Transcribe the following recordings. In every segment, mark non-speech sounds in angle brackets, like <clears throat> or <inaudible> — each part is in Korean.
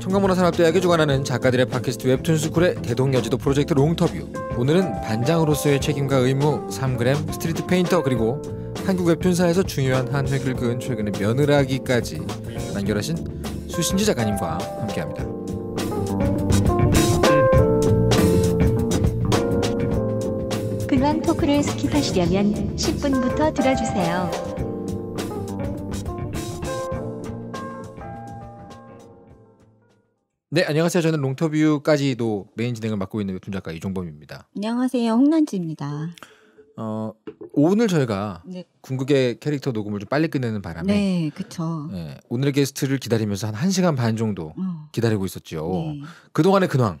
청각문화산업대학이 주관하는 작가들의 팟캐스트 웹툰 스쿨의 대동여지도 프로젝트 롱터뷰 오늘은 반장으로서의 책임과 의무 3그램 스트리트 페인터 그리고 한국 웹툰사에서 중요한 한 획을 그은 최근의 며느라기까지 만결하신 수신지 작가님과 함께합니다. 글랑 토크를 스킵하시려면 10분부터 들어주세요. 네, 안녕하세요. 저는 롱터뷰까지도 메인 진행을 맡고 있는 웹툰 작가 이종범입니다. 안녕하세요. 홍난지입니다. 어, 오늘 저희가 네. 궁극의 캐릭터 녹음을 좀 빨리 끝내는 바람에 네, 그렇죠. 예, 오늘의 게스트를 기다리면서 한 1시간 반 정도 어. 기다리고 있었죠. 네. 그동안의 근황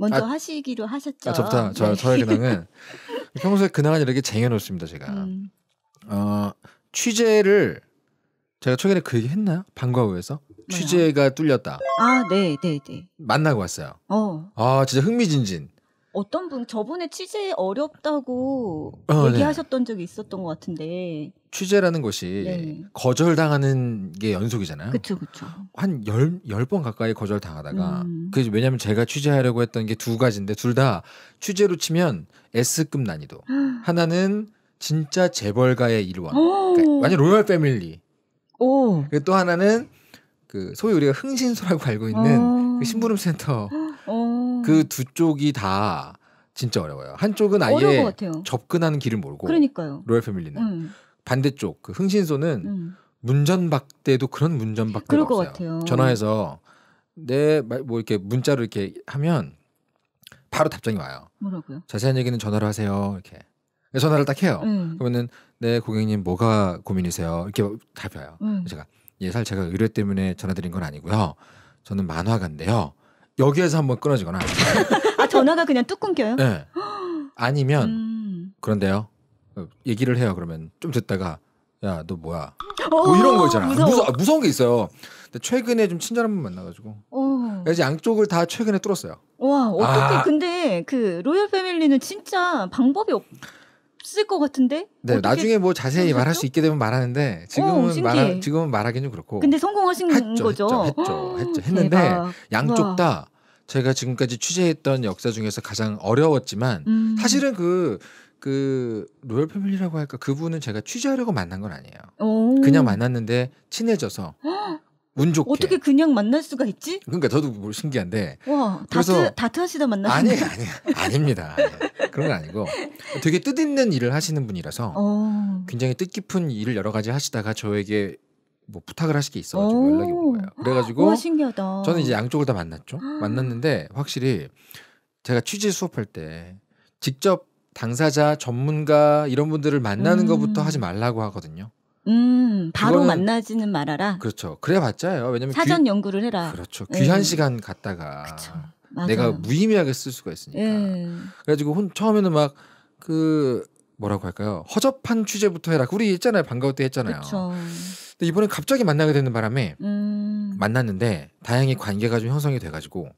먼저 아, 하시기로 하셨죠. 아, 저부터 저, 네. 저의 근황은 <laughs> 평소에 근황은 이렇게 쟁여놓습니다. 제가 음. 어, 취재를 제가 최근에 그 얘기 했나요? 방과후에서 네. 취재가 뚫렸다. 아, 네, 네, 네. 만나고 왔어요. 어. 아, 진짜 흥미진진. 어떤 분 저번에 취재 어렵다고 어, 네. 얘기하셨던 네. 적이 있었던 것 같은데 취재라는 것이 네. 거절당하는 게 연속이잖아요. 그렇그렇 한열 열번 가까이 거절당하다가 음. 그왜냐면 제가 취재하려고 했던 게 두 가지인데 둘 다 취재로 치면 S급 난이도. <gasps> 하나는 진짜 재벌가의 일원, 그러니까 완전 로열 패밀리. 오. 그리고 또 하나는 그 소위 우리가 흥신소라고 알고 있는 그 신부름센터 <gasps> 그두 쪽이 다 진짜 어려워요. 한쪽은 아예 접근하는 길을 모르고, 그러니까요. 로열 패밀리는. 음. 반대쪽 그 흥신소는 음. 문전박 대도 그런 문전박 대 없어요. 같아요. 전화해서 내뭐 네, 이렇게 문자로 이렇게 하면 바로 답장이 와요. 뭐라고요? 자세한 얘기는 전화로 하세요. 이렇게 전화를 딱 해요. 음. 그러면은 네 고객님 뭐가 고민이세요? 이렇게 답이 와요. 음. 제가 예살 제가 의뢰 때문에 전화드린 건 아니고요. 저는 만화가인데요. 여기에서 한번 끊어지거나 <laughs> 아 전화가 그냥 뚝 끊겨요? 네. <gasps> 아니면 음. 그런데요. 얘기를 해요. 그러면 좀 듣다가 야 너 뭐야? 어, 뭐 이런 거 있잖아. 무서워. 무서, 아, 운게 있어요. 근데 최근에 좀 친절한 분 만나가지고 어. 그래서 양쪽을 다 최근에 뚫었어요. 와 어떻게 아. 근데 그 로열 패밀리는 진짜 방법이 없. 없을 것 같은데. 네, 나중에 뭐 자세히 하셨죠? 말할 수 있게 되면 말하는데 지금은 어, 말하 지금은 말하기좀 그렇고. 근데 성공하신 했죠, 거죠. 했죠, 했죠, 어, 했죠. 했는데 대박. 양쪽 다 제가 지금까지 취재했던 역사 중에서 가장 어려웠지만 음. 사실은 그그 로열 패밀리라고 할까 그분은 제가 취재하려고 만난 건 아니에요. 오. 그냥 만났는데 친해져서 <gasps> 운 좋게 어떻게 그냥 만날 수가 있지? 그러니까 저도 뭘 신기한데. 와 다트 다트 하시다 만나 아니 아니 아닙니다. 그런 건 아니고 되게 뜻있는 일을 하시는 분이라서 오. 어. 굉장히 뜻깊은 일을 여러 가지 하시다가 저에게 뭐 부탁을 하실 게 있어가지고 연락이 온 거예요. 그래가지고 와, 신기하다. 저는 이제 양쪽을 다 만났죠. 만났는데 확실히 제가 취재 수업할 때 직접 당사자 전문가 이런 분들을 만나는 음. 것부터 하지 음. 말라고 하거든요. 음, 바로 만나지는 말아라. 그렇죠. 그래봤자요. 왜냐면 사전 귀, 연구를 해라. 그렇죠. 예. 귀한 네. 시간 갔다가 그쵸, 내가 무의미하게 쓸 수가 있으니까. 네. 그래가지고 혼, 처음에는 막 그 뭐라고 할까요? 허접한 취재부터 해라. 우리 있잖아요. 반가울 때 했잖아요. 그쵸. 근데 이번에 갑자기 만나게 되는 바람에 음. 만났는데 다행히 관계가 좀 형성이 돼가지고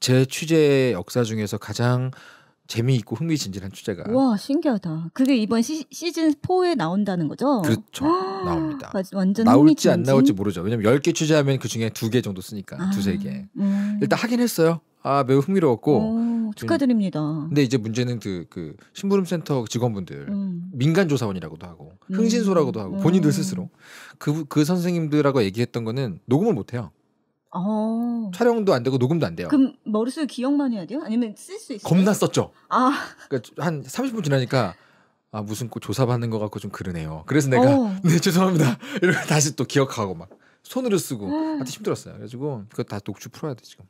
제 취재 역사 중에서 가장 재미있고 흥미진진한 주제가. 와 신기하다. 그게 이번 시, 즌 4에 나온다는 거죠? 그렇죠. 나옵니다. 완전 나올지 안 나올지 모르죠. 왜냐면 10개 취재하면 그 중에 2개 정도 쓰니까 아, 2, 3개. 음. 일단 하긴 했어요. 아 매우 흥미로웠고 오, 축하드립니다. 음. 근데 이제 문제는 그, 그 심부름센터 직원분들 음. 민간 조사원이라고도 하고 음. 흥신소라고도 하고 음. 본인들 스스로 그그 그 선생님들하고 얘기했던 거는 녹음을 못 해요. 어. 촬영도 안 되고 녹음도 안 돼요. 그럼 머릿속에 기억만 해야 돼요? 아니면 쓸 수 있어요? 겁나 썼죠. 아. 그러니까 한 30분 지나니까 아 무슨 조사받는 것 같고 좀 그러네요. 그래서 내가 어. <laughs> 네 죄송합니다. 이러고 다시 또 기억하고 막 손으로 쓰고 어. 하여튼 힘들었어요. 그래가지고 그거 다 녹취 풀어야 돼 지금.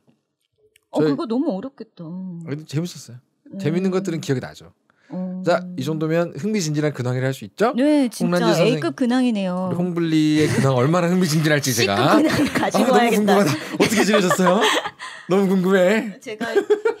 어 그거 너무 어렵겠다. 아, 재밌었어요. 음. 재밌는 것들은 기억이 나죠. 오. 자, 이 정도면 흥미진진한 근황이라 할 수 있죠? 네, 진짜 A급 근황이네요. 홍블리의 근황 얼마나 흥미진진할지 제가. 가지고 아, 와야겠다. 궁금하다. 어떻게 지내셨어요? 너무 궁금해. 제가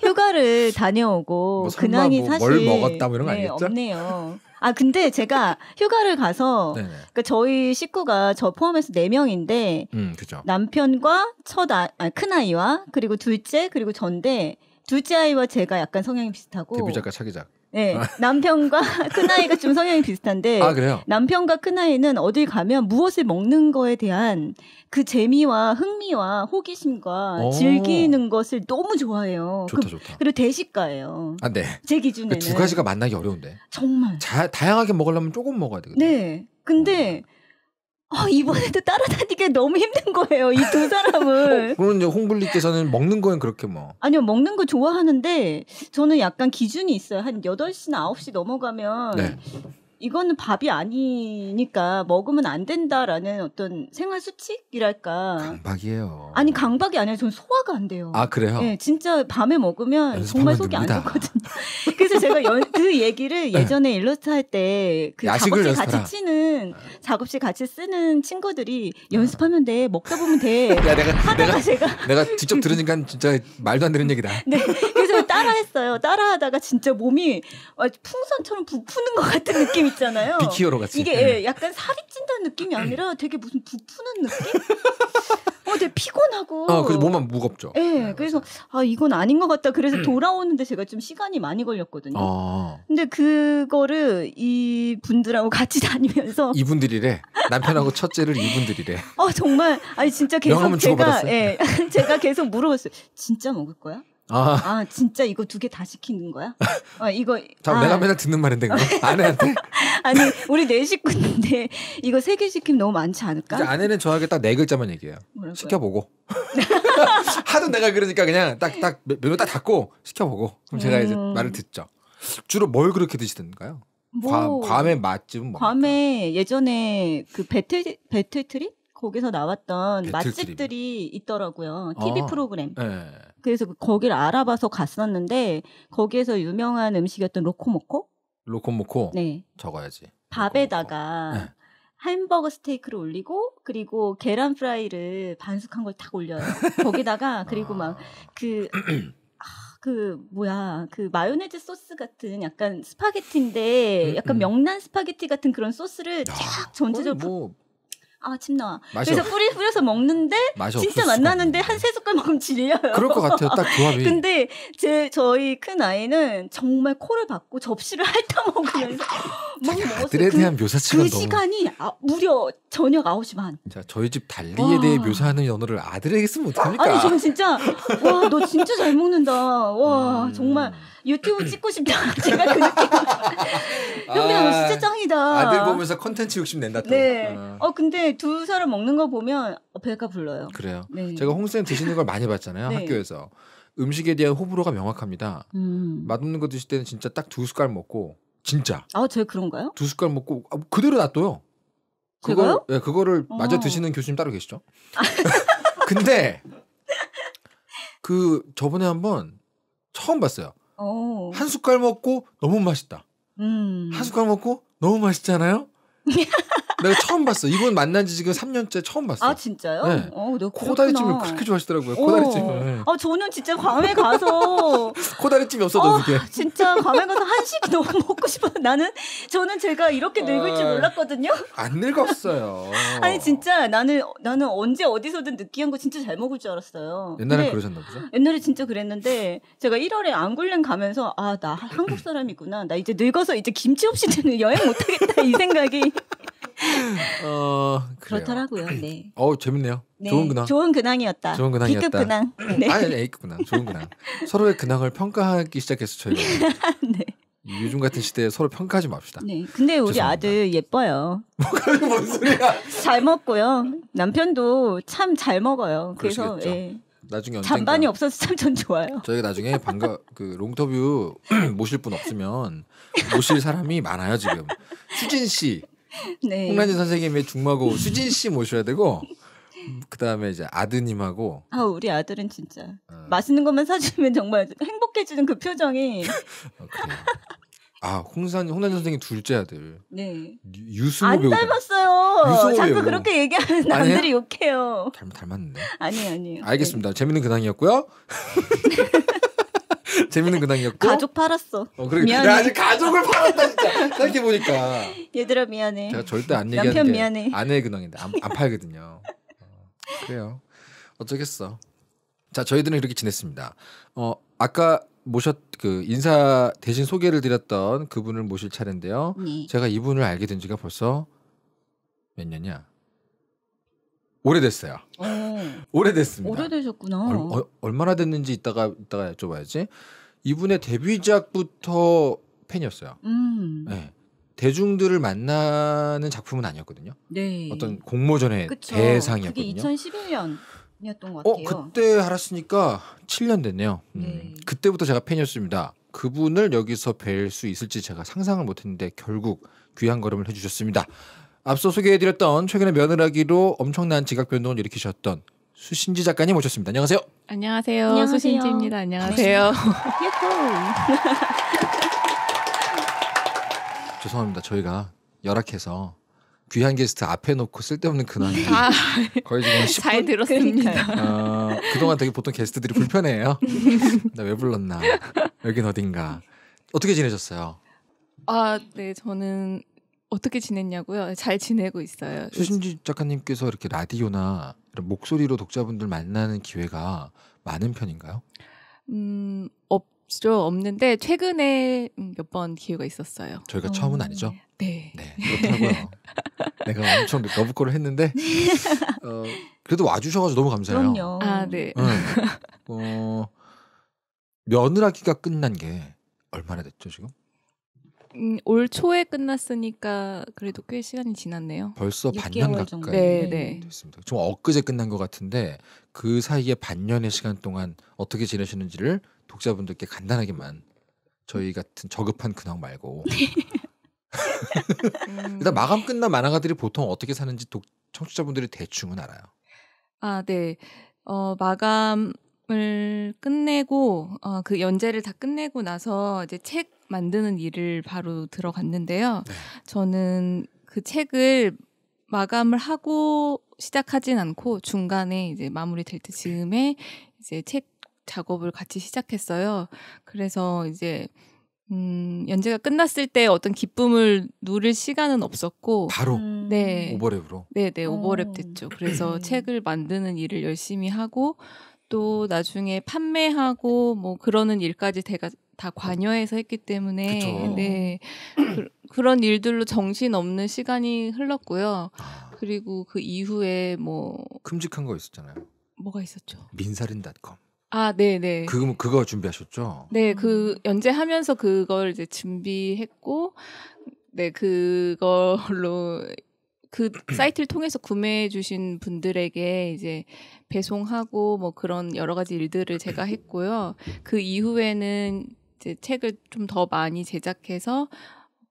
휴가를 다녀오고 뭐 근황이 뭐 사실 뭘 먹었다 뭐 이런 거 네, 아니겠죠? 없네요. 아 근데 제가 휴가를 가서 그러니까 저희 식구가 저 포함해서 4 명인데 음, 남편과 첫아큰 아, 아이와 그리고 둘째 그리고 전데 둘째 아이와 제가 약간 성향이 비슷하고 데뷔작과 차기작 네, 남편과 <laughs> 큰아이가 좀 성향이 비슷한데 아, 남편과 큰아이는 어딜 가면 무엇을 먹는 거에 대한 그 재미와 흥미와 호기심과 오. 즐기는 것을 너무 좋아해요. 좋다 그, 좋다. 그리고 대식가예요. 아, 네. 제 기준에는 그두 가지가 만나기 어려운데. 정말. 자, 다양하게 먹으려면 조금 먹어야 되거든요. 네. 근데 어. 어, 이번에도 따라다니기 너무 힘든 거예요. 이 두 사람을. 어, 그러면 이제 홍블리께서는 먹는 거엔 그렇게 뭐. 아니요, 먹는 거 좋아하는데 저는 약간 기준이 있어요. 한 8시나 9시 넘어가면 네. 이거는 밥이 아니니까 먹으면 안 된다라는 어떤 생활 수칙이랄까. 강박이에요. 아니 강박이 아니라 저는 소화가 안 돼요. 아 그래요? 네, 진짜 밤에 먹으면 정말 속이 됩니다. 안 좋거든요. <laughs> 그래서 제가 연, 그 얘기를 네. 예전에 일러스트 할 때그 작업실 연습하라. 같이 치는 작업실 같이 쓰는 친구들이 어. 연습하면 돼 먹다 보면 돼. 야 내가 내가 제가 내가 직접 들으니까 진짜 말도 안 되는 얘기다. <laughs> 네, 따라했어요. 따라하다가 진짜 몸이 어, 풍선처럼 부푸는 것 같은 느낌 있잖아요. <laughs> 비키어로 같이. 이게 네. 예, 약간 살이 찐다는 느낌이 아니라 되게 무슨 부푸는 느낌? 어, 되게 피곤하고. 어, 그래서 몸만 무겁죠. 예, 네, 그래서 아 이건 아닌 것 같다. 그래서 음. 돌아오는데 제가 좀 시간이 많이 걸렸거든요. 아. 근데 그거를 이 분들하고 같이 <laughs> 다니면서 이분들이래 남편하고 첫째를 이분들이래. 어 정말 아니 진짜 계속 제가 예, <laughs> 제가 계속 물어봤어요. 진짜 먹을 거야? 아, 아 진짜 이거 두 개 다시키는 거야? 아, <laughs> 이거 자, 아. 내가 맨날 듣는 말인데 그거 <laughs> 아내한테 아니 우리 네 식구인데 이거 세 개 시키면 너무 많지 않을까? 아내는 저에게 딱네 글자만 얘기해요. 뭐라고요? 시켜보고 <laughs> 하도 내가 그러니까 그냥 딱딱 몇명딱 닫고 시켜보고 그럼 제가 음. 이제 말을 듣죠. 주로 뭘 그렇게 드시던가요? 뭐, 괌, 괌의 맛집은 뭐? 괌에 예전에 그 배틀 배틀 트립 거기서 나왔던 배틀 맛집들이 있더라고요. TV 아, 프로그램. 네. 그래서 그 거기를 알아봐서 갔었는데 거기에서 유명한 음식이었던 로코모코? 로코모코. 네. 적어야지. 밥에다가 예. 햄버거 스테이크를 올리고 그리고 계란 프라이를 반숙한 걸 딱 올려요. <laughs> 거기다가 그리고 아. 막그 <clears throat> 아, 그 뭐야 그 마요네즈 소스 같은 약간 스파게티인데 음, 약간 음. 명란 스파게티 같은 그런 소스를 쫙 전체적으로 뭐 아침 나와. 마셔. 그래서 뿌리 뿌려서 먹는데 마셔. 진짜 만나는데 한 세 숟갈만큼 질려요. 그럴 것 같아요. 딱 조합이. <laughs> 근데 제 저희 큰 아이는 정말 코를 박고 접시를 <laughs> 핥아 먹으면서 <laughs> 막 먹었어요. 들에 대한 그, 묘사치가 그 너무... 시간이 아, 무려 저녁 9시 반. 자, 저희 집 달리에 와. 대해 묘사하는 연어를 아들에게 쓰면 어떡합니까? 아니, 저는 진짜, 와, 너 진짜 잘 먹는다. 와, 음. 정말 유튜브 찍고 싶다. <laughs> 제가 그 느낌. <laughs> 형이너 진짜 아, 짱이다. 아들 보면서 컨텐츠 욕심 낸다. 또. 네. 아. 어, 근데 두 사람 먹는 거 보면 배가 불러요. 그래요. 네. 제가 홍쌤 드시는 걸 많이 봤잖아요. 네. 학교에서. 음식에 대한 호불호가 명확합니다. 음. 맛없는 거 드실 때는 진짜 딱 두 숟갈 먹고, 진짜. 아, 제가 그런가요? 두 숟갈 먹고, 아, 그대로 놔둬요. 그걸 예, 네, 그거를 어. 마저 드시는 교수님 따로 계시죠? <laughs> 근데 그 저번에 한번 처음 봤어요. 오. 어. 한 숟갈 먹고 너무 맛있다. 음. 한 숟갈 먹고 너무 맛있잖아요. <laughs> 내가 처음 봤어. 이분 만난 지 지금 3년째 처음 봤어. 아, 진짜요? 네. 어, 코다리찜을 그렇게 좋아하시더라고요. 어. 코다리찜을. 아, 네. 아, 저는 진짜 괌에 가서. <laughs> 코다리찜이 없어도 어떻게. 진짜 괌에 가서 한식 <laughs> 너무 먹고 싶어요. 나는, 저는 제가 이렇게 늙을 줄 네. 몰랐거든요. 안 늙었어요. <laughs> 아니, 진짜 나는, 나는 언제 어디서든 느끼한 거 진짜 잘 먹을 줄 알았어요. 옛날에 그러셨나 보죠? 옛날에 진짜 그랬는데, 제가 1월에 안굴랭 가면서, 아, 나 한국 사람이구나. 나 이제 늙어서 이제 김치 없이 는 여행 못하겠다. 이 생각이. <laughs> 어, 그렇더라고요 <clears throat> 네. 어 재밌네요. 네, 좋은 근황. 좋은 근황이었다. 좋은 근황이었다. B급 근황. 음, 네. 아니 A급 근황. 좋은 근황. 서로의 근황을 평가하기 시작했어 저희가. <laughs> 네. 요즘 같은 시대에 서로 평가하지 맙시다. 네. 근데 우리 죄송합니다. 아들 예뻐요. <laughs> 뭔 소리야? 잘 먹고요. 남편도 참 잘 먹어요. 그래서 예. 나중에 잔반이 없어서 참 전 좋아요. 저희가 나중에 방가그 롱터뷰 <clears throat> 모실 분 없으면 모실 사람이 많아요 지금. 수진 씨, 네. 홍란지 선생님의 중마고 수진 씨 모셔야 되고 그 다음에 이제 아드님하고 아 우리 아들은 진짜 어. 맛있는 것만 사주면 정말 행복해지는 그 표정이 어, 아 홍산 홍란 선생님 둘째 아들 네유수호 배우다. 닮았어요 유승호 자꾸 배우. 그렇게 얘기하는 남들이 욕해요 닮, 닮았는데 아니 아니요 알겠습니다 네. 재밌는 근황이었고요 <laughs> <laughs> 재밌는 근황이었고 가족 팔았어. 어, 그래. 미안해. 야, 아직 가족을 팔았다 진짜. 생각해 보니까. 얘들아 미안해. 제가 절대 안 얘기하는 남편 미안해. 아내의 근황인데 안, 안 팔거든요. 어, 그래요. 어쩌겠어. 자, 저희들은 이렇게 지냈습니다. 어, 아까 모셨 그 인사 대신 소개를 드렸던 그분을 모실 차례인데요. 네. 제가 이분을 알게 된 지가 벌써 몇 년이야? 오래됐어요. 어. 오. 래됐습니다 오래되셨구나. 얼, 얼 마나 됐는지 이따가 이따가 여쭤봐야지. 이분의 데뷔작부터 팬이었어요. 음. 네. 대중들을 만나는 작품은 아니었거든요. 네. 어떤 공모전의 그쵸. 대상이었거든요. 그게 2011년. 이었던 것 어, 같아요. 어, 그때 알았으니까 7년 됐네요. 음. 네. 그때부터 제가 팬이었습니다. 그분을 여기서 뵐 수 있을지 제가 상상을 못했는데 결국 귀한 걸음을 해주셨습니다. 앞서 소개해드렸던 최근에 며느라기로 엄청난 지각 변동을 일으키셨던 수신지 작가님 모셨습니다. 안녕하세요. 안녕하세요. 안녕하세요. 수신지입니다. 안녕하세요. <laughs> 죄송합니다. 저희가 열악해서 귀한 게스트 앞에 놓고 쓸데없는 근황이 아, 거의 지금 10분? 잘 들었습니다. 어, 그동안 되게 보통 게스트들이 불편해요. 나 왜 불렀나? 여긴 어딘가. 어떻게 지내셨어요? 아, 네, 저는 어떻게 지냈냐고요? 잘 지내고 있어요. 수신지 작가님께서 이렇게 라디오나 이런 목소리로 독자분들 만나는 기회가 많은 편인가요? 음, 없죠. 없는데 최근에 음, 몇번 기회가 있었어요. 저희가 어... 처음은 네. 아니죠? 네. 네. 그렇다고요. <laughs> 내가 엄청 러브콜을 했는데 <laughs> 네. 어, 그래도 와주셔가지고 너무 감사해요. 그럼요. 아, 네. 네. 어, 며느라기가 끝난 게 얼마나 됐죠 지금? 음, 올 초에 끝났으니까 그래도 꽤 시간이 지났네요. 벌써 반년 가까이 네, 네. 됐습니다. 좀 엊그제 끝난 것 같은데 그 사이에 반년의 시간 동안 어떻게 지내시는지를 독자분들께 간단하게만 저희 같은 저급한 근황 말고 <laughs> 네. 일단 마감 끝난 만화가들이 보통 어떻게 사는지 독, 청취자분들이 대충은 알아요. 아, 네. 어, 마감을 끝내고 어, 그 연재를 다 끝내고 나서 이제 책 만드는 일을 바로 들어갔는데요. 네. 저는 그 책을 마감을 하고 시작하진 않고 중간에 이제 마무리될 때즈음에 이제 책 작업을 같이 시작했어요. 그래서 이제 음, 연재가 끝났을 때 어떤 기쁨을 누릴 시간은 없었고 바로 음. 네 오버랩으로 네네 네, 오버랩 됐죠. 그래서 음. 책을 만드는 일을 열심히 하고 또 나중에 판매하고 뭐 그러는 일까지 돼가 다 관여해서 했기 때문에 그쵸. 네 그, 런 일들로 정신 없는 시간이 흘렀고요. 그리고 그 이후에 뭐 큼직한 거 있었잖아요. 뭐가 있었죠? 민사인닷컴 아, 네, 네. 그거 그거 준비하셨죠? 네, 그 연재하면서 그걸 이제 준비했고 네, 그걸로 그 사이트를 통해서 구매해 주신 분들에게 이제 배송하고 뭐 그런 여러 가지 일들을 제가 했고요. 그 이후에는 이제 책을 좀 더 많이 제작해서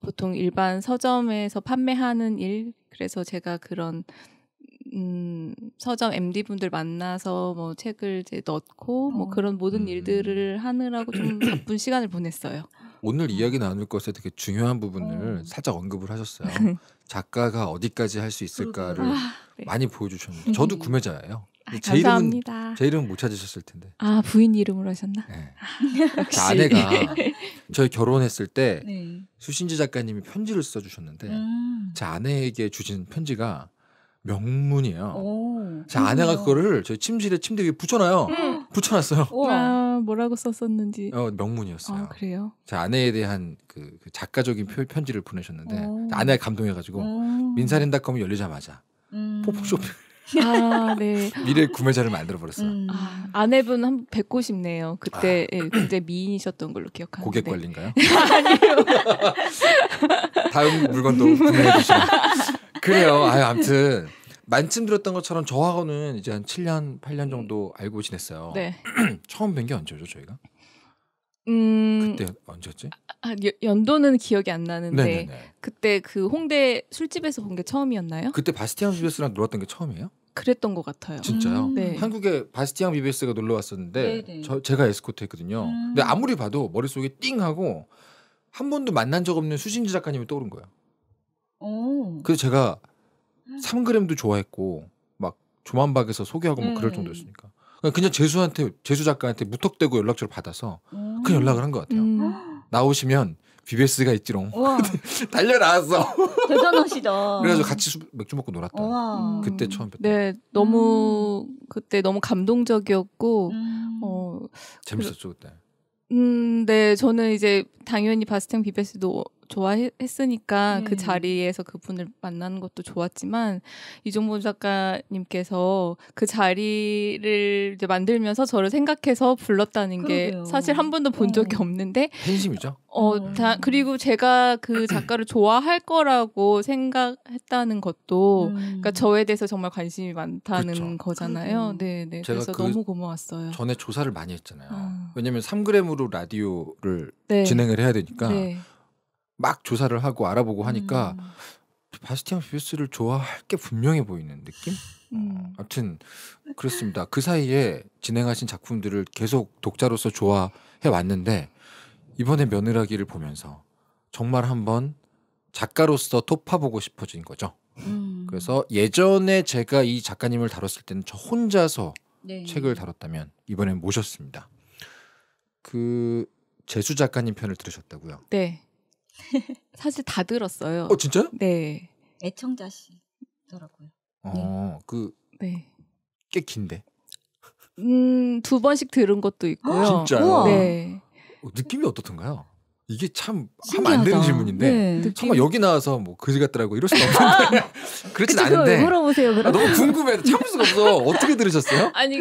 보통 일반 서점에서 판매하는 일 그래서 제가 그런 음, 서점 MD 분들 만나서 뭐 책을 이제 넣고 뭐 어. 그런 모든 음. 일들을 하느라고 좀 <clears throat> 바쁜 시간을 보냈어요. 오늘 이야기 나눌 것에 되게 중요한 부분을 어. 살짝 언급을 하셨어요. <laughs> 작가가 어디까지 할 수 있을까를 아, 네. 많이 보여주셨는데 <laughs> 저도 구매자예요. 아, 제 감사합니다. 이름은, 제 이름은 못 찾으셨을 텐데. 아 부인 이름으로 하셨나? 네. 아, 그 아내가 <laughs> 저희 결혼했을 때 네. 수신지 작가님이 편지를 써주셨는데 음. 제 아내에게 주신 편지가 명문이에요. 오, 제 아내가 그거를 저희 침실에 침대 위에 붙여놔요. 음. 붙여놨어요. 아, 뭐라고 썼었는지. 어, 명문이었어요. 아, 그래요? 제 아내에 대한 그, 그 작가적인 표, 편지를 보내셨는데 오. 아내가 감동해가지고 민사린닷컴이 열리자마자 음. 폭폭 쇼핑 <laughs> 아, 네. 미래 구매자를 만들어 버렸어요. 음. 아, 아내분 한 뵙고 싶네요. 그때 아. 예, 굉장 미인이셨던 걸로 기억하는데. 고객 관리인가요? <laughs> 아니요. <laughs> 다음 물건도 구매해 주시고. 그래요. 아유, 아무튼 만침 들었던 것처럼 저하고는 이제 한 7년, 8년 정도 알고 지냈어요. 네. <clears throat> 처음 뵌 게 언제죠, 저희가? 음, 그때 언제였지? 아, 연도는 기억이 안 나는데 네네네. 그때 그 홍대 술집에서 본 게 처음이었나요? 그때 바스티앙 비베스랑 놀았던 게 처음이에요? 그랬던 것 같아요. 진짜요? 음. 네. 한국에 바스티앙 비베스가 놀러 왔었는데 저, 제가 에스코트했거든요. 음. 근데 아무리 봐도 머릿속에 띵 하고 한 번도 만난 적 없는 수진지 작가님이 떠오른 거예요. 오. 그래서 제가 3그램도 음. 좋아했고 막 조만박에서 소개하고 음. 막 그럴 음. 정도였으니까 그러니까 그냥 재수한테 재수 작가한테 무턱대고 연락처를 받아서 음. 그 연락을 한 것 같아요. 음. 나오시면 BBS가 있지롱. <laughs> 달려 나왔어. <laughs> 대단하시다. 그래서 같이 수, 맥주 먹고 놀았다. 우와. 그때 처음 뵀다. 네, 너무 음. 그때 너무 감동적이었고 음. 어 재밌었죠 그때. 음, 네, 저는 이제 당연히 바스탱 비베스도 좋아했으니까 네. 그 음. 자리에서 그분을 만나는 것도 좋았지만 이종범 작가님께서 그 자리를 이제 만들면서 저를 생각해서 불렀다는 그러게요. 게 사실 한 번도 본 어. 적이 없는데 팬심이죠. 어, 어, 다, 그리고 제가 그 <clears throat> 작가를 좋아할 거라고 생각했다는 것도 음. 그러니까 저에 대해서 정말 관심이 많다는 그렇죠. 거잖아요. 음. 네, 네. 그래서 그 너무 고마웠어요. 전에 조사를 많이 했잖아요. 음. 왜냐면 3그램으로 라디오를 네. 진행을 해야 되니까 네. 막 조사를 하고 알아보고 하니까 음. 바스티안 뷰스를 좋아할 게 분명해 보이는 느낌? 음. 아무튼 그렇습니다. 그 사이에 진행하신 작품들을 계속 독자로서 좋아해 왔는데 이번에 며느라기를 보면서 정말 한번 작가로서 토파보고 싶어진 거죠. 음. 그래서 예전에 제가 이 작가님을 다뤘을 때는 저 혼자서 네. 책을 다뤘다면 이번엔 모셨습니다. 그 재수 작가님 편을 들으셨다고요? 네. 사실 다 들었어요. 어 진짜요? 네. 애청자시더라고요. 어그 네. 네. 꽤 긴데. 음두 번씩 들은 것도 있고요. 아, 진짜요? 네. 어, 느낌이 어떻던가요? 이게 참 하면 안 되는 질문인데 네. 정말 여기 나와서 뭐 그지 같더라고 이럴 수는 없는데 <laughs> 그렇진 그치, 않은데 물어보세요. 아, 너무 궁금해 참을 수가 없어 어떻게 들으셨어요? 아니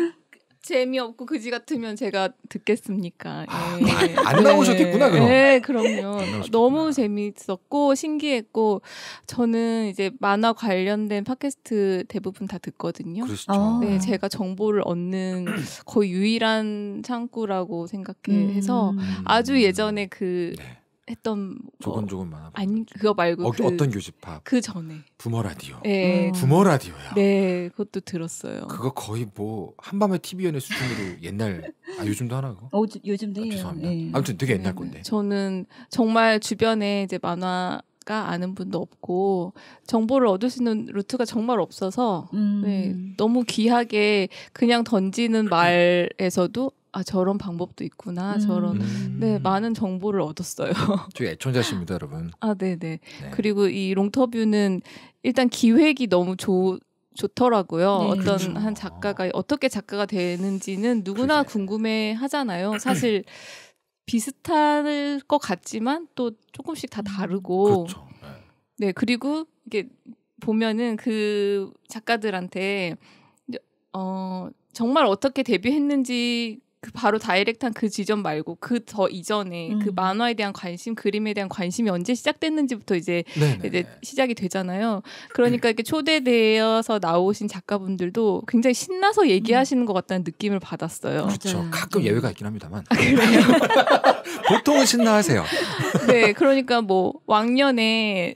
재미없고 그지 같으면 제가 듣겠습니까? 아, 예. 네. 안 나오셨겠구나 그럼. 네, 그럼요. 너무 재미있었고 신기했고 저는 이제 만화 관련된 팟캐스트 대부분 다 듣거든요. 그러죠 아. 네, 제가 정보를 얻는 거의 유일한 창구라고 생각해서 음. 아주 예전에 그. 네. 했던 조곤조곤 만화. 아니 그거 말고 어, 그, 어떤 교집합? 그 전에 부모 라디오. 네, 음. 부모 라디오야. 네, 그것도 들었어요. 그거 거의 뭐 한밤의 TV 연애 수준으로 옛날 아 요즘도 하나 그거? 어, 요즘도 아, 죄송합니다. 네. 아무튼 되게 옛날 건데. 네. 저는 정말 주변에 이제 만화 가 아는 분도 없고 정보를 얻을 수 있는 루트가 정말 없어서 음. 네, 너무 귀하게 그냥 던지는 음. 말에서도 아 저런 방법도 있구나 음. 저런 네 음. 많은 정보를 얻었어요. <laughs> 저희 애청자십니다, 아, 여러분. 아 네네. 네. 네. 그리고 이 롱터뷰는 일단 기획이 너무 좋 좋더라고요. 네. 어떤 그렇죠. 한 작가가 어떻게 작가가 되는지는 누구나 그래. 궁금해 하잖아요. 사실 비슷할 것 같지만 또 조금씩 다 다르고. 그렇죠. 네. 네, 그리고 이게 보면은 그 작가들한테 어 정말 어떻게 데뷔했는지 그 바로 다이렉트한 그 지점 말고 그 더 이전에 그 음. 그 만화에 대한 관심, 그림에 대한 관심이 언제 시작됐는지부터 이제 네네. 이제 시작이 되잖아요. 그러니까 이렇게 초대되어서 나오신 작가분들도 굉장히 신나서 음. 얘기하시는 음. 것 같다는 느낌을 받았어요. 그렇죠. 맞아요. 가끔 네. 예외가 있긴 합니다만. 아, <laughs> 보통은 신나하세요. 네, 그러니까 뭐 왕년에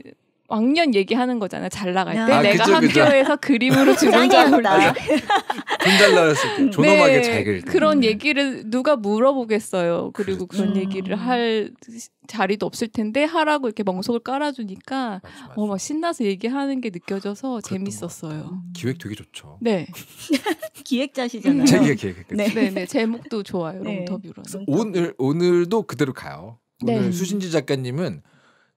왕년 얘기하는 거잖아. 요잘 나갈 아, 때 아, 내가 그쵸, 한에서 그림으로 <laughs> 주전자를 <laughs> 분잘나였을 때 존엄하게 네, 잘 그릴 그런 네. 얘기를 누가 물어보겠어요. 그리고 그렇지. 그런 그렇죠. 얘기를 할 자리도 없을 텐데 하라고 이렇게 멍석을 깔아주니까 맞아, 맞아. 어, 막 신나서 얘기하는 게 느껴져서 재밌었어요. 기획 되게 좋죠. 네. <laughs> 기획자시잖아요. 제기획 기획. 네. 네, 네. 제목도 좋아요. 롱터뷰로. 네. 오늘 오늘도 그대로 가요. 오늘 네. 수진지 작가님은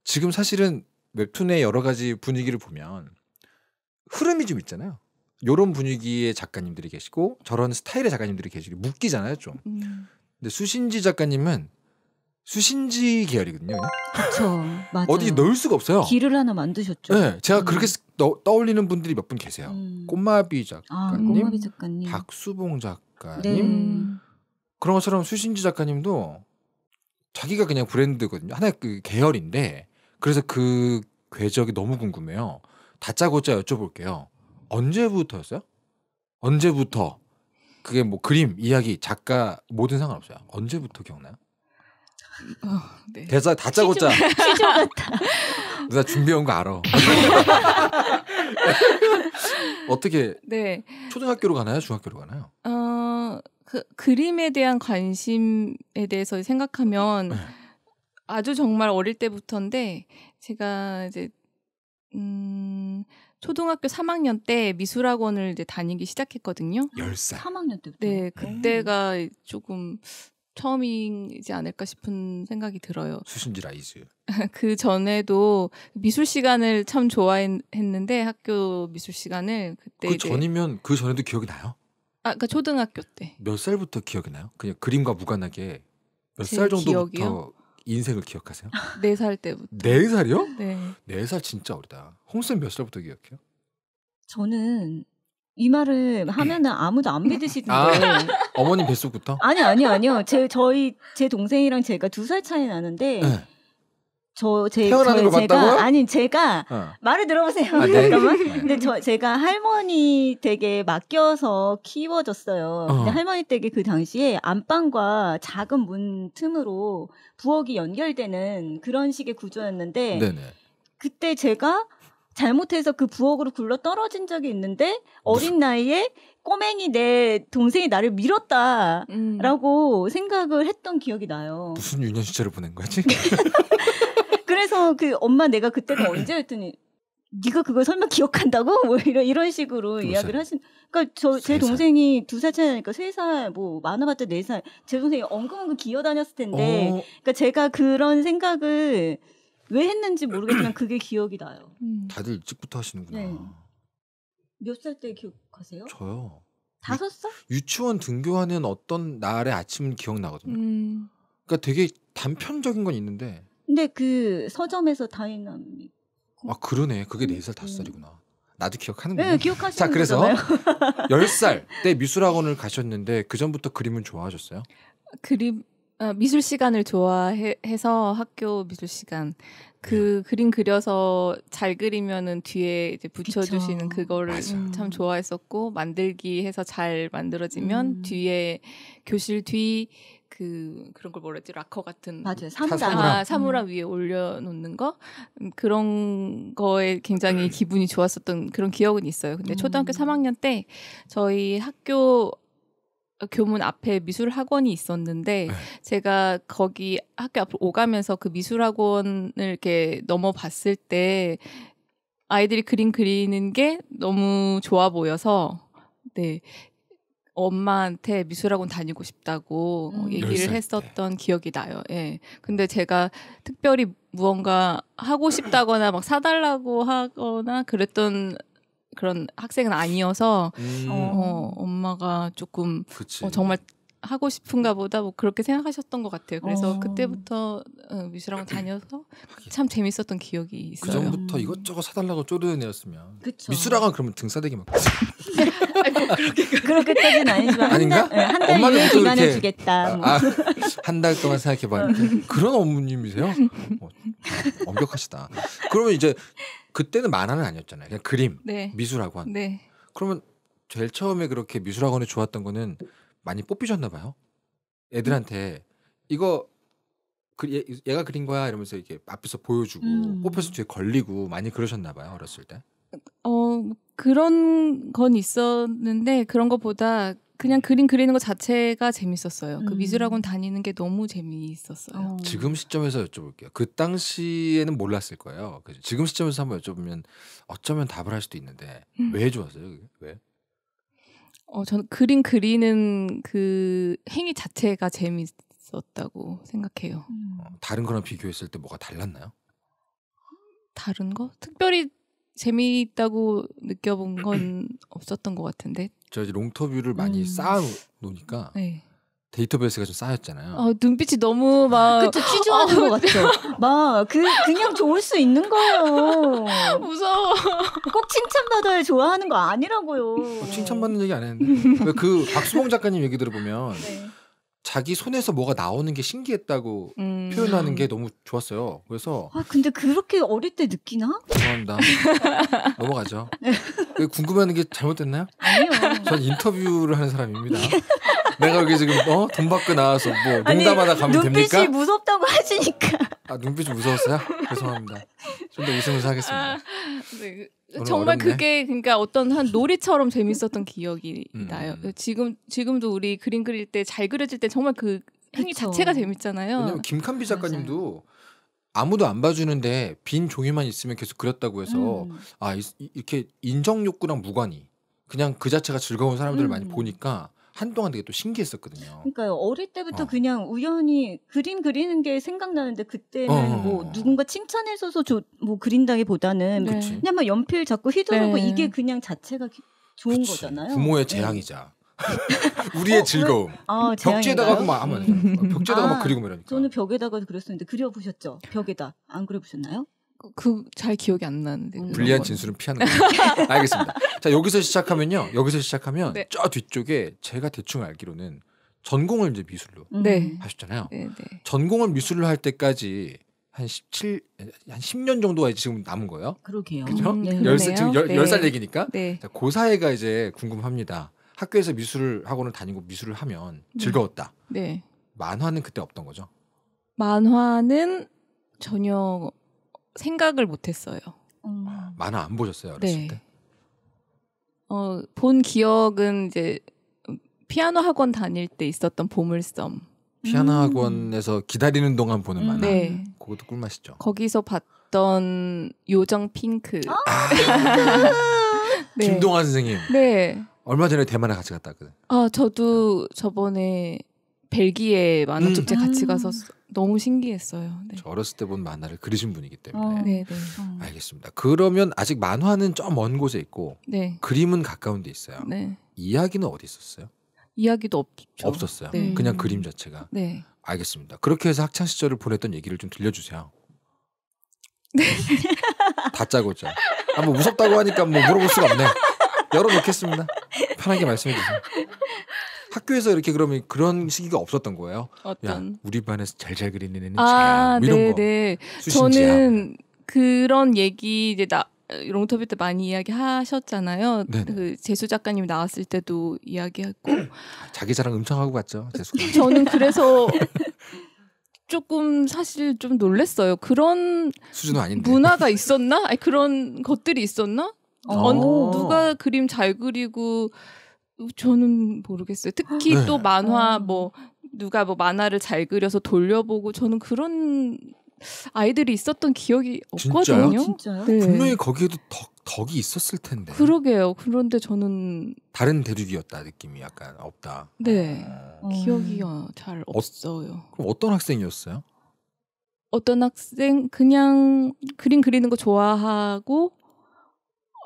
지금 사실은 웹툰의 여러 가지 분위기를 보면 흐름이 좀 있잖아요. 요런 분위기의 작가님들이 계시고 저런 스타일의 작가님들이 계시고 묶이잖아요, 좀. 음. 근데 수신지 작가님은 수신지 계열이거든요. 그렇죠. 맞아요. 어디 넣을 수가 없어요. 길을 하나 만드셨죠. 네, 제가 음. 그렇게 떠, 떠올리는 분들이 몇 분 계세요. 음. 꽃마비 작가님, 아, 작가님, 박수봉 작가님. 네. 그런 것처럼 수신지 작가님도 자기가 그냥 브랜드거든요. 하나의 그 계열인데 그래서 그 궤적이 너무 궁금해요. 다짜고짜 여쭤볼게요. 언제부터였어요? 언제부터? 그게 뭐 그림, 이야기, 작가 모든 상관없어요. 언제부터 기억나요? 어, 네. 대사 다짜고짜. 시조 나 준비한 거 알아. <laughs> 어떻게? 네. 초등학교로 가나요? 중학교로 가나요? 어, 그 그림에 대한 관심에 대해서 생각하면. 네. 아주 정말 어릴 때부터인데 제가 이제 음 초등학교 3학년 때 미술학원을 이제 다니기 시작했거든요. 10살. 3학년 때부터. 네, 그때가 오. 조금 처음이지 않을까 싶은 생각이 들어요. 수신지 라이즈. <laughs> 그 전에도 미술 시간을 참 좋아했는데 학교 미술 시간을 그때 그 전이면 그 전에도 기억이 나요? 아, 그러니까 초등학교 때. 몇 살부터 기억이 나요? 그냥 그림과 무관하게 몇 살 정도부터 기억이요? 인생을 기억하세요? <laughs> 네 살 때부터. 네 살이요? 네. 네 살 진짜 어리다. 홍쌤 몇 살부터 기억해요? 저는 이 말을 하면은 <clears throat> 아무도 안 믿으시던데. 아, 어머님 뱃속부터? 아니 아니 아니요. 제 저희 제 동생이랑 제가 두 살 차이 나는데 네. 저, 제, 태어나는 저, 제가, 같다고요? 아니, 제가, 어. 말을 들어보세요. 아, 네. <laughs> 잠깐만. 네. 근데 저, 제가 할머니 댁에 맡겨서 키워졌어요. 어. 근데 할머니 댁에 그 당시에 안방과 작은 문 틈으로 부엌이 연결되는 그런 식의 구조였는데, 네네. 네. 그때 제가 잘못해서 그 부엌으로 굴러 떨어진 적이 있는데, 어린 나이에 꼬맹이 내 동생이 나를 밀었다라고 음. 생각을 했던 기억이 나요. 무슨 유년 시절을 보낸 거지? <laughs> 그래서 그 엄마 내가 그때가 <clears throat> 언제였더니 네가 그걸 설마 기억한다고? <laughs> 뭐 이런 이런 식으로 이야기를 하신. 그러니까 저 제 동생이 두살 차이니까 세살뭐 많아봤자 네 살. 제 동생이 엉금엉금 기어 다녔을 텐데. 어. 그러니까 제가 그런 생각을 왜 했는지 모르겠지만 그게 기억이 나요. 음. 다들 일찍부터 하시는구나. 네. 몇살 때 기억하세요? 저요. 다섯 살? 유치원 등교하는 어떤 날의 아침 기억나거든요. 음. 그러니까 되게 단편적인 건 있는데 근데 그 서점에서 다이나믹. 아 그러네. 그게 4살 5살이구나. 나도 기억하는구나. 네, 기억하시는 자, 그래서 거 10살 <laughs> 때 미술학원을 가셨는데 그 전부터 그림은 좋아하셨어요? 그림 아, 미술 시간을 좋아해서 학교 미술 시간 그 네. 그림 그려서 잘 그리면은 뒤에 이제 붙여주시는 그쵸. 그거를 맞아참 음, 좋아했었고 만들기 해서 잘 만들어지면 음. 뒤에 교실 뒤그 그런 걸 뭐랬지 락커 같은 맞아요 사물함 아, 사물함 음. 위에 올려놓는 거 음, 그런 거에 굉장히 음. 기분이 좋았었던 그런 기억은 있어요. 근데 초등학교 3학년 때 저희 학교 교문 앞에 미술 학원이 있었는데 네. 제가 거기 학교 앞으로 오가면서 그 미술 학원을 이렇게 넘어봤을 때 아이들이 그림 그리는 게 너무 좋아 보여서 네 엄마한테 미술학원 다니고 싶다고 음. 얘기를 했었던 기억이 나요. 예. 근데 제가 특별히 무언가 하고 싶다거나 막 사달라고 하거나 그랬던 그런 학생은 아니어서 음. 어, 엄마가 조금 어, 정말 하고 싶은가 보다 뭐 그렇게 생각하셨던 것 같아요. 그래서 어. 그때부터 어, 미술학원 다녀서 참 재밌었던 기억이 그 있어요. 그 전부터 이것저것 사달라고 쪼르내었으면 미술학원 그러면 등사대기 막. <laughs> 뭐 그렇게 <laughs> 그렇게까지 아니지만 아닌가? 한달 네, 유예 기간을 주겠다. 뭐. 아, 한달 동안 생각해봤는데 어. 그런 어머님이세요? 뭐, 엄격하시다. 그러면 이제 그때는 만화는 아니었잖아요. 그냥 그림, 네. 미술학원. 네. 그러면 제일 처음에 그렇게 미술학원에 좋았던 거는 많이 뽑히셨나 봐요. 애들한테 이거 그 얘, 얘가 그린 거야 이러면서 이렇게 앞에서 보여주고 음. 뽑혀서 뒤에 걸리고 많이 그러셨나 봐요 어렸을 때. 어 그런 건 있었는데 그런 것보다 그냥 그림 그리는 것 자체가 재밌었어요. 음. 그 미술학원 음. 다니는 게 너무 재미있었어요. 어. 지금 시점에서 여쭤볼게요. 그 당시에는 몰랐을 거예요. 지금 시점에서 한번 여쭤보면 어쩌면 답을 할 수도 있는데 음. 왜 좋았어요? 그게? 왜? 어, 저는 그림 그리는 그 행위 자체가 재밌었다고 생각해요. 음. 어, 다른 거랑 비교했을 때 뭐가 달랐나요? 다른 거? 특별히 재미있다고 느껴본 건 없었던 것 같은데. 저 이제 롱터뷰를 많이 음. 쌓아 놓으니까 네. 데이터베이스가 좀 쌓였잖아요. 어, 눈빛이 너무 막 그쵸 취조하는 어, 것 같죠. 막그 그냥 좋을 수 있는 거예요. <laughs> 무서워. 꼭 칭찬받아야 좋아하는 거 아니라고요. 어, 칭찬받는 얘기 안 했는데 그 박수봉 작가님 얘기 들어보면 네. 자기 손에서 뭐가 나오는 게 신기했다고 음... 표현하는 게 너무 좋았어요. 그래서 아 근데 그렇게 어릴 때 느끼나? 죄송합니다. 넘어가죠. <laughs> 궁금해하는 게 잘못됐나요? 아니요. 전 인터뷰를 하는 사람입니다. 내가 여기 지금 어? 돈 받고 나와서 뭐 농담하다 가면 됩니까? 눈빛이 무섭다고 하시니까. 아 눈빛이 무서웠어요? 죄송합니다. 좀 더웃으을 하겠습니다. 아, 네. 정말 어렵네. 그게 그러니까 어떤 한 놀이처럼 재밌었던 기억이 음. 나요. 지금 지금도 우리 그림 그릴 때 잘 그려질 때 정말 그 행위 그쵸. 자체가 재밌잖아요. 왜냐면 김칸비 작가님도 맞아요. 아무도 안 봐주는데 빈 종이만 있으면 계속 그렸다고 해서 음. 아 이, 렇게 인정 욕구랑 무관이 그냥 그 자체가 즐거운 사람들을 음. 많이 보니까 한동안 되게 또 신기했었거든요. 그러니까요. 어릴 때부터 어. 그냥 우연히 그림 그리는 게 생각나는데 그때는 어. 어 뭐 어, 어. 누군가 칭찬해줘서 조, 뭐 그린다기보다는 네. 그냥 막 연필 자꾸 휘두르고 네. 이게 그냥 자체가 좋은 그치. 거잖아요. 부모의 네. 재앙이자 <laughs> 우리의 어, 즐거움. 아, 벽지에다가 막 하면 벽지에다가 아, 막 그리고 이러니까. 저는 벽에다가 그렸었는데 그려 보셨죠? 벽에다 안 그려 보셨나요? 그잘 기억이 안 나는데. 음. 불리한 진술은 피하는 거예요. <laughs> 알겠습니다. 자 여기서 시작하면요. 여기서 시작하면 네. 저 뒤쪽에 제가 대충 알기로는 전공을 이제 미술로 음. 네. 하셨잖아요. 네, 네, 전공을 미술로 할 때까지 한 17, 한 10년 정도가 지금 남은 거예요. 그러게요. 그죠? 음, 네, 열세, 지금 열, 네. 살 얘기니까. 네. 자, 고사회가 이제 궁금합니다. 학교에서 미술 학원을 다니고 미술을 하면 네. 즐거웠다. 네. 만화는 그때 없던 거죠? 만화는 전혀 생각을 못했어요. 음. 만화 안 보셨어요 어렸을 네. 때? 어, 본 기억은 이제 피아노 학원 다닐 때 있었던 보물섬. 피아노 음. 학원에서 기다리는 동안 보는 음. 만화. 네. 그것도 꿀맛이죠. 거기서 봤던 요정 핑크. 아~, 아. <laughs> 네. 김동환 선생님. 네. 얼마 전에 대만에 같이 갔다 왔거든. 아 저도 저번에 벨기에 만화 축제 음. 같이 갔 가서 너무 신기했어요. 네. 저 어렸을 때 본 만화를 그리신 분이기 때문에. 어, 네, 네. 음. 알겠습니다. 그러면 아직 만화는 좀 먼 곳에 있고 네. 그림은 가까운 데 있어요. 네. 이야기는 어디 있었어요? 이야기도 없죠. 없었어요. 네. 그냥 그림 자체가. 네. 알겠습니다. 그렇게 해서 학창 시절을 보냈던 얘기를 좀 들려주세요. 네. <laughs> 다짜고짜. 아, 뭐 무섭다고 하니까 뭐 물어볼 수가 없네. 열어놓겠습니다. 편하게 말씀해 주세요. 학교에서 이렇게 그러면 그런 시기가 없었던 거예요. 어떤? 야, 우리 반에서 잘 잘 그리는 애는 아, 쟤야. 뭐 이런 네네. 거. 네. 저는 그런 얘기 이제 나 롱터뷰 때 많이 이야기하셨잖아요. 네, 네. 그 재수 작가님 이 나왔을 때도 이야기했고 <clears throat> 아, 자기 자랑 엄청 하고 갔죠. 재수. <laughs> 저는 그래서 조금 사실 좀 놀랬어요. 그런 수준은 아닌데. 문화가 있었나? 아니, 그런 것들이 있었나? 어, 어. 누가 그림 잘 그리고 어, 저는 모르겠어요. 특히 네. 또 만화 아. 뭐 누가 뭐 만화를 잘 그려서 돌려보고 저는 그런 아이들이 있었던 기억이 없거든요. 진짜요? 네. 분명히 거기에도 덕, 덕이 있었을 텐데. 그러게요. 그런데 저는 다른 대륙이었다 느낌이 약간 없다. 네, 아... 기억이 어, 잘 없어요. 어, 그럼 어떤 학생이었어요? 어떤 학생 그냥 그림 그리는 거 좋아하고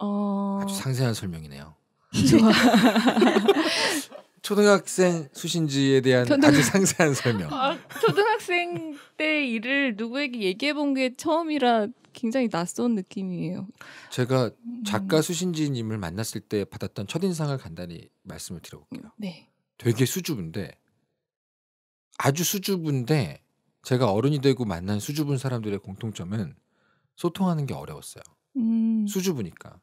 어... 아주 상세한 설명이네요. 네. 좋아. <laughs> 초등학생 수신지에 대한 초등... 아주 상세한 설명. 아, 초등학생 때 일을 누구에게 얘기해 본 게 처음이라 굉장히 낯선 느낌이에요. 제가 음. 작가 수신지님을 만났을 때 받았던 첫인상을 간단히 말씀을 드려볼게요. 네. 되게 수줍은데 아주 수줍은데 제가 어른이 되고 만난 수줍은 사람들의 공통점은 소통하는 게 어려웠어요. 음... 수줍으니까.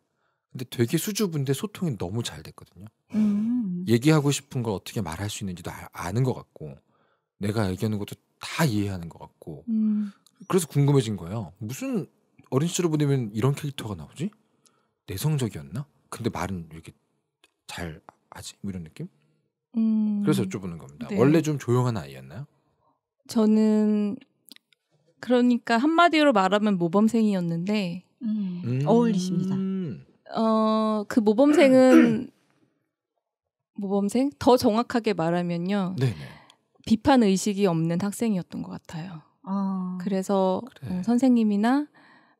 근데 되게 수줍은데 소통이 너무 잘 됐거든요. 음. 얘기하고 싶은 걸 어떻게 말할 수 있는지도 아, 는것 같고 내가 얘기하는 것도 다 이해하는 것 같고 음. 그래서 궁금해진 거예요. 무슨 어린 시절을 보내면 이런 캐릭터가 나오지? 내성적이었나? 근데 말은 이렇게 잘 하지? 뭐 이런 느낌? 음. 그래서 여쭤보는 겁니다. 네. 원래 좀 조용한 아이였나요? 저는 그러니까 한마디로 말하면 모범생이었는데 음. 음. 어울리십니다. 어, 그 모범생은 <clears throat> 모범생 더 정확하게 말하면요. 네 비판 의식이 없는 학생이었던 것 같아요. 아... 그래서 그래. 어, 선생님이나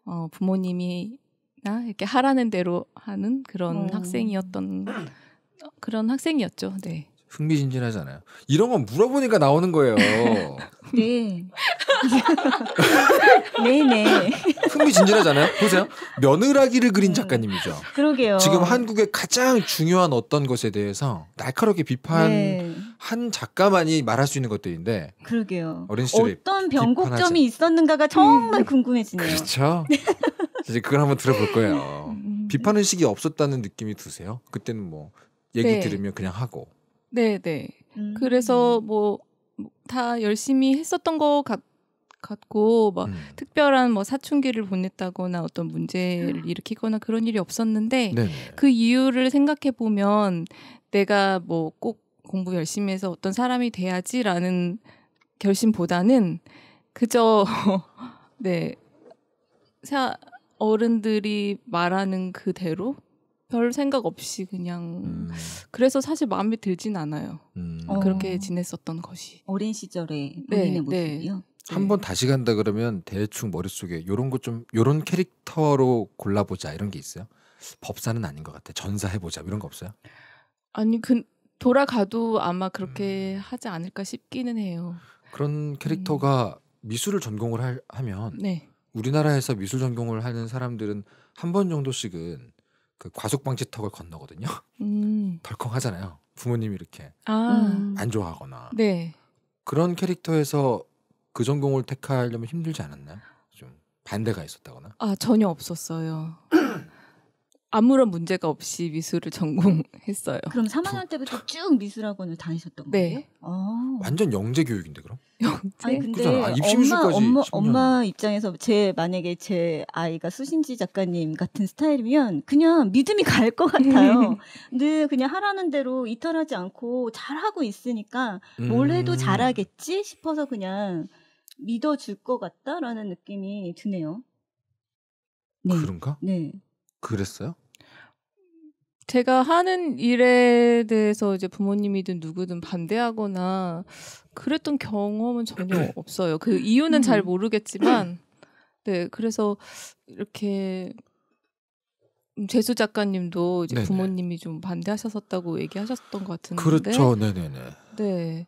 어, 부모님이나 이렇게 하라는 대로 하는 그런 어... 학생이었던 어, 그런 학생이었죠. 네. 흥미진진하잖아요. 이런 건 물어보니까 나오는 거예요. <laughs> 네. 네네. <laughs> 네. 흥미진진하잖아요. 보세요. 며느라기를 그린 네. 작가님이죠. 그러게요. 지금 한국의 가장 중요한 어떤 것에 대해서 날카롭게 비판한 네. 작가만이 말할 수 있는 것들인데. 그러게요. 어린 시절에 어떤 변곡점이 있었는가가 정말 음. 궁금해지네요. 그렇죠. 이제 그걸 한번 들어볼 거예요. 음, 음. 비판 의식이 없었다는 느낌이 드세요? 그때는 뭐 얘기 네. 들으면 그냥 하고. 네, 네. 음. 그래서 뭐, 뭐다 열심히 했었던 것 같, 같고 막 뭐 음. 특별한 뭐 사춘기를 보냈다거나 어떤 문제를 음. 일으키거나 그런 일이 없었는데 네그 이유를 생각해 보면 내가 뭐 꼭 공부 열심히 해서 어떤 사람이 돼야지라는 결심보다는 그저 <laughs> 네 어른들이 말하는 그대로 별 생각 없이 그냥 음. 그래서 사실 마음에 들진 않아요. 음. 어. 그렇게 지냈었던 것이 어린 시절에 본인의 네, 네, 모습이요. 네. 한번 다시 간다 그러면 대충 머릿속에 요런 것 좀 요런 캐릭터로 골라보자 이런 게 있어요. 법사는 아닌 것 같아. 전사 해보자 이런 거 없어요? 아니 그 돌아가도 아마 그렇게 음. 하지 않을까 싶기는 해요. 그런 음. 캐릭터가 미술을 전공을 할, 하면 네. 우리나라에서 미술 전공을 하는 사람들은 한 번 정도씩은 그 과속방지턱을 건너거든요. 음. <laughs> 덜컹하잖아요. 부모님이 이렇게 아. 음. 안 좋아하거나 네. 그런 캐릭터에서 그 전공을 택하려면 힘들지 않았나요? 좀 반대가 있었다거나? 아 전혀 없었어요. 아무런 문제가 없이 미술을 전공했어요. 그럼 3 4만 원때부터쭉 미술학원을 다니셨던 네. 거예요? 아. 완전 영재 교육인데 그럼? 영재. 아니 근데 그잖아. 아, 엄마 엄마, 엄마 입장에서 제 만약에 제 아이가 수신지 작가님 같은 스타일이면 그냥 믿음이 갈 것 같아요. 늘 음. 그냥 하라는 대로 이탈하지 않고 잘 하고 있으니까 음. 뭘 해도 잘하겠지 싶어서 그냥 믿어줄 것 같다라는 느낌이 드네요. 네. 그런가? 네. 그랬어요? 제가 하는 일에 대해서 이제 부모님이든 누구든 반대하거나 그랬던 경험은 전혀 <clears throat> 없어요. 그 이유는 잘 음. 모르겠지만, 네, 그래서 이렇게 재수 작가님도 이제 네네. 부모님이 좀 반대하셨었다고 얘기하셨던 것 같은데. 그렇죠, 네네네. 네.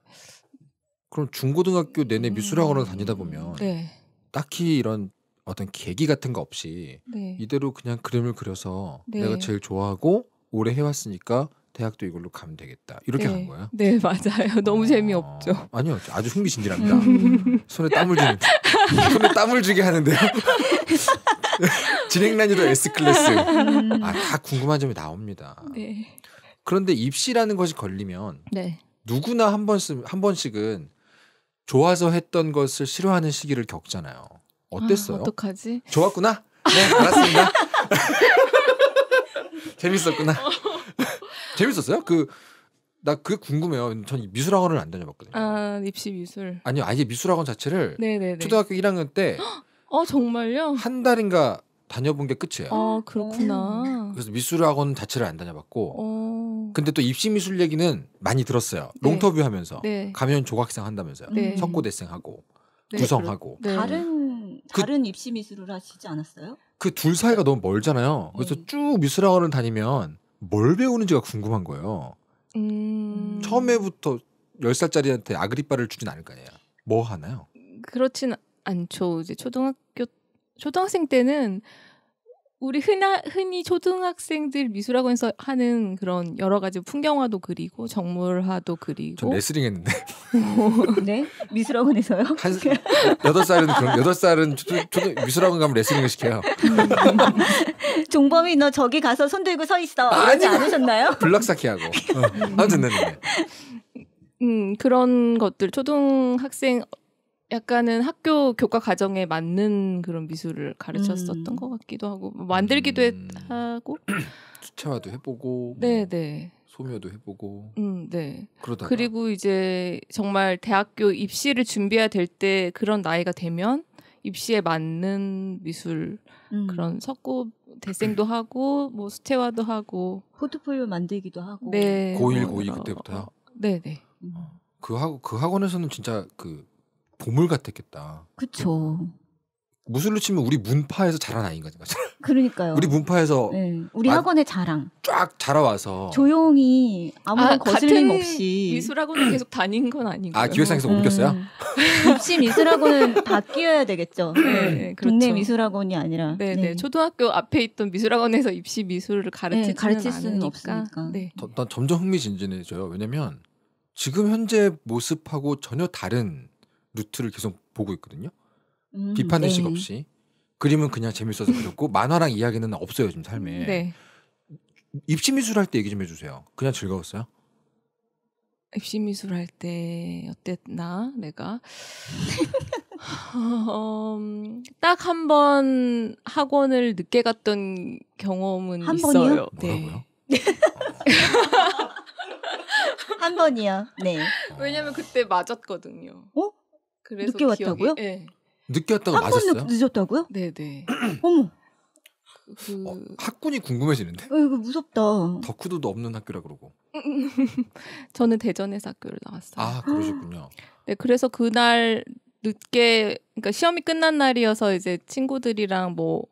그럼 중고등학교 내내 미술학원을 음... 다니다 보면 네. 딱히 이런 어떤 계기 같은 거 없이 네. 이대로 그냥 그림을 그려서 네. 내가 제일 좋아하고 오래 해왔으니까 대학도 이걸로 가면 되겠다 이렇게 네. 간 거예요? 네 맞아요. <laughs> 너무 어... 재미없죠. 아니요 아주 <laughs> 흥미진진합니다. 손에 땀을 주는 손에 땀을 주게 하는데요. <laughs> 진행난이도 S 클래스 아다 궁금한 점이 나옵니다. 네. 그런데 입시라는 것이 걸리면 네. 누구나 한 번씩 한 번씩은 좋아서 했던 것을 싫어하는 시기를 겪잖아요. 어땠어요? 아, 어떡하지? 좋았구나. 네 알았습니다. 재밌었구나. 어. <laughs> 재밌었어요? 그 나 그게 궁금해요. 전 미술학원을 안 다녀봤거든요. 아 입시 미술. 아니요, 아예 미술학원 자체를 네네네. 초등학교 1학년 때. <gasps> 어 정말요? 한 달인가 다녀본 게 끝이에요. 아 그렇구나. 음. 그래서 미술학원 자체를 안 다녀봤고. 어... 근데 또 입시 미술 얘기는 많이 들었어요. 네. 롱터뷰 하면서 네. 가면 조각생 한다면서요. 네. 석고대생 하고. 네. 구성하고 네, 다른 그 다른 입시 미술을 하시지 않았어요? 그둘 사이가 너무 멀잖아요. 그래서 네. 쭉 미술학원을 다니면 뭘 배우는지가 궁금한 거예요. 음... 처음에부터 10살짜리한테 아그리빠를 주진 않을 거 아니에요. 뭐 하나요? 그렇진 않죠. 이제 초등학교 초등학생 때는 우리 흔하, 흔히 초등학생들 미술학원에서 하는 그런 여러 가지 풍경화도 그리고 정물화도 그리고 좀 레슬링 했는데 뭐. <laughs> 네 미술학원에서요? 한 여덟 살은 그럼 여덟 살은 초, 등 미술학원 가면 레슬링을 시켜요. <laughs> 종범이 너 저기 가서 손 들고 서 있어 이러지 으셨나요 블락사키 하고 <laughs> 아무튼 네. 음 그런 것들 초등학생 약간은 학교 교과 과정에 맞는 그런 미술을 가르쳤었던 음. 것 같기도 하고 뭐 만들기도 음. 하고 수채화도 <clears throat> 해보고 네네 뭐 네. 소묘도 해보고 음네 그러다 그리고 이제 정말 대학교 입시를 준비해야 될 때 그런 나이가 되면 입시에 맞는 미술 음. 그런 석고 대생도 하고 뭐 수채화도 하고 포트폴리오 만들기도 하고 네 고일 고이 뭐 그때부터 네네 어, 어. 그하그 네. 음. 그 학원에서는 진짜 그 보물 같았겠다. 그쵸. 무술로 치면 우리 문파에서 자란 아이인 거죠. <laughs> 그러니까요. 우리 문파에서 네. 우리 아, 학원의 자랑 쫙 자라와서 조용히 아무런 아, 거슬림 없이 미술학원을 계속 다닌 건아닌가아 기획상에서 옮겼어요? 음. 입시 미술학원은 바뀌어야 되겠죠. 네, 네 그렇죠. 동네 미술학원이 아니라 네네 네, 네. 초등학교 앞에 있던 미술학원에서 입시 미술을 가르치는 네, 가르칠 수는 없으니까. 네. 더, 난 점점 흥미진진해져요. 왜냐면 지금 현재 모습하고 전혀 다른 루트를 계속 보고 있거든요. 음, 비판 의식 네. 없이 그림은 그냥 재밌어서 그렸고 <laughs> 만화랑 이야기는 없어요 지금 삶에. 음, 네. 입시 미술 할 때 얘기 좀 해주세요. 그냥 즐거웠어요? 입시 미술 할 때 어땠나 내가 <laughs> 음, 딱한 번 학원을 늦게 갔던 경험은 한 있어요. 번이요? 네. 한 번이요. 네. 왜냐면 그때 맞았거든요. 어? 늦게 왔다고요? 네. 늦게 왔다고 맞았어요? 늦, 늦었다고요? 네네. 어머. 그, 그... 어, 학군이 궁금해지는데? 어, 이거 무섭다. 덕후도 없는 학교라 그러고. <laughs> 저는 대전에서 학교를 나왔어요. 아 그러셨군요. <gasps> 네, 그래서 그날 늦게 그러니까 시험이 끝난 날이어서 이제 친구들이랑 뭐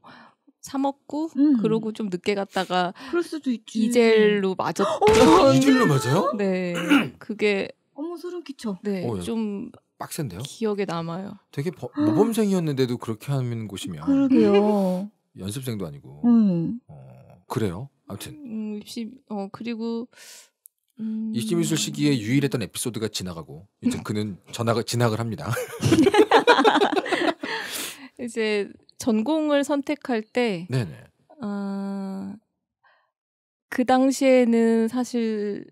사먹고 음. 그러고 좀 늦게 갔다가 그럴 수도 있지. 이젤로 맞았던 어, 이젤로 맞아요? 네. <clears throat> 그게 어머 소름 끼쳐. 네. 좀 빡센데요? 기억에 남아요. 되게 버, 모범생이었는데도 그렇게 하는 곳이면 그러게요. <laughs> 연습생도 아니고 음. 어, 그래요. 아무튼 음, 입시 어 그리고 음... 입시 미술 시기에 유일했던 에피소드가 지나가고 이제 <laughs> 그는 전학가 진학을 합니다. <laughs> 이제 전공을 선택할 때 네네. 어, 그 당시에는 사실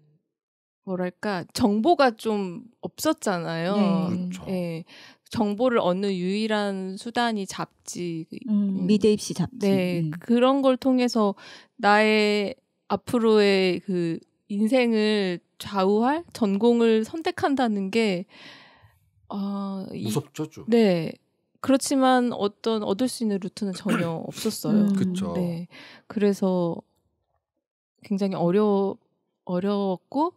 뭐랄까 정보가 좀 없었잖아요. 네. 음, 그렇죠. 네. 정보를 얻는 유일한 수단이 잡지. 그 음, 음. 미대입시 잡지. 네. 음. 그런 걸 통해서 나의 앞으로의 그 인생을 좌우할 전공을 선택한다는 게 아, 무섭죠, 좀. 네. 그렇지만 어떤 얻을 수 있는 루트는 전혀 <clears throat> 없었어요. 음. 그렇죠. 네. 그래서 굉장히 어려 어려웠고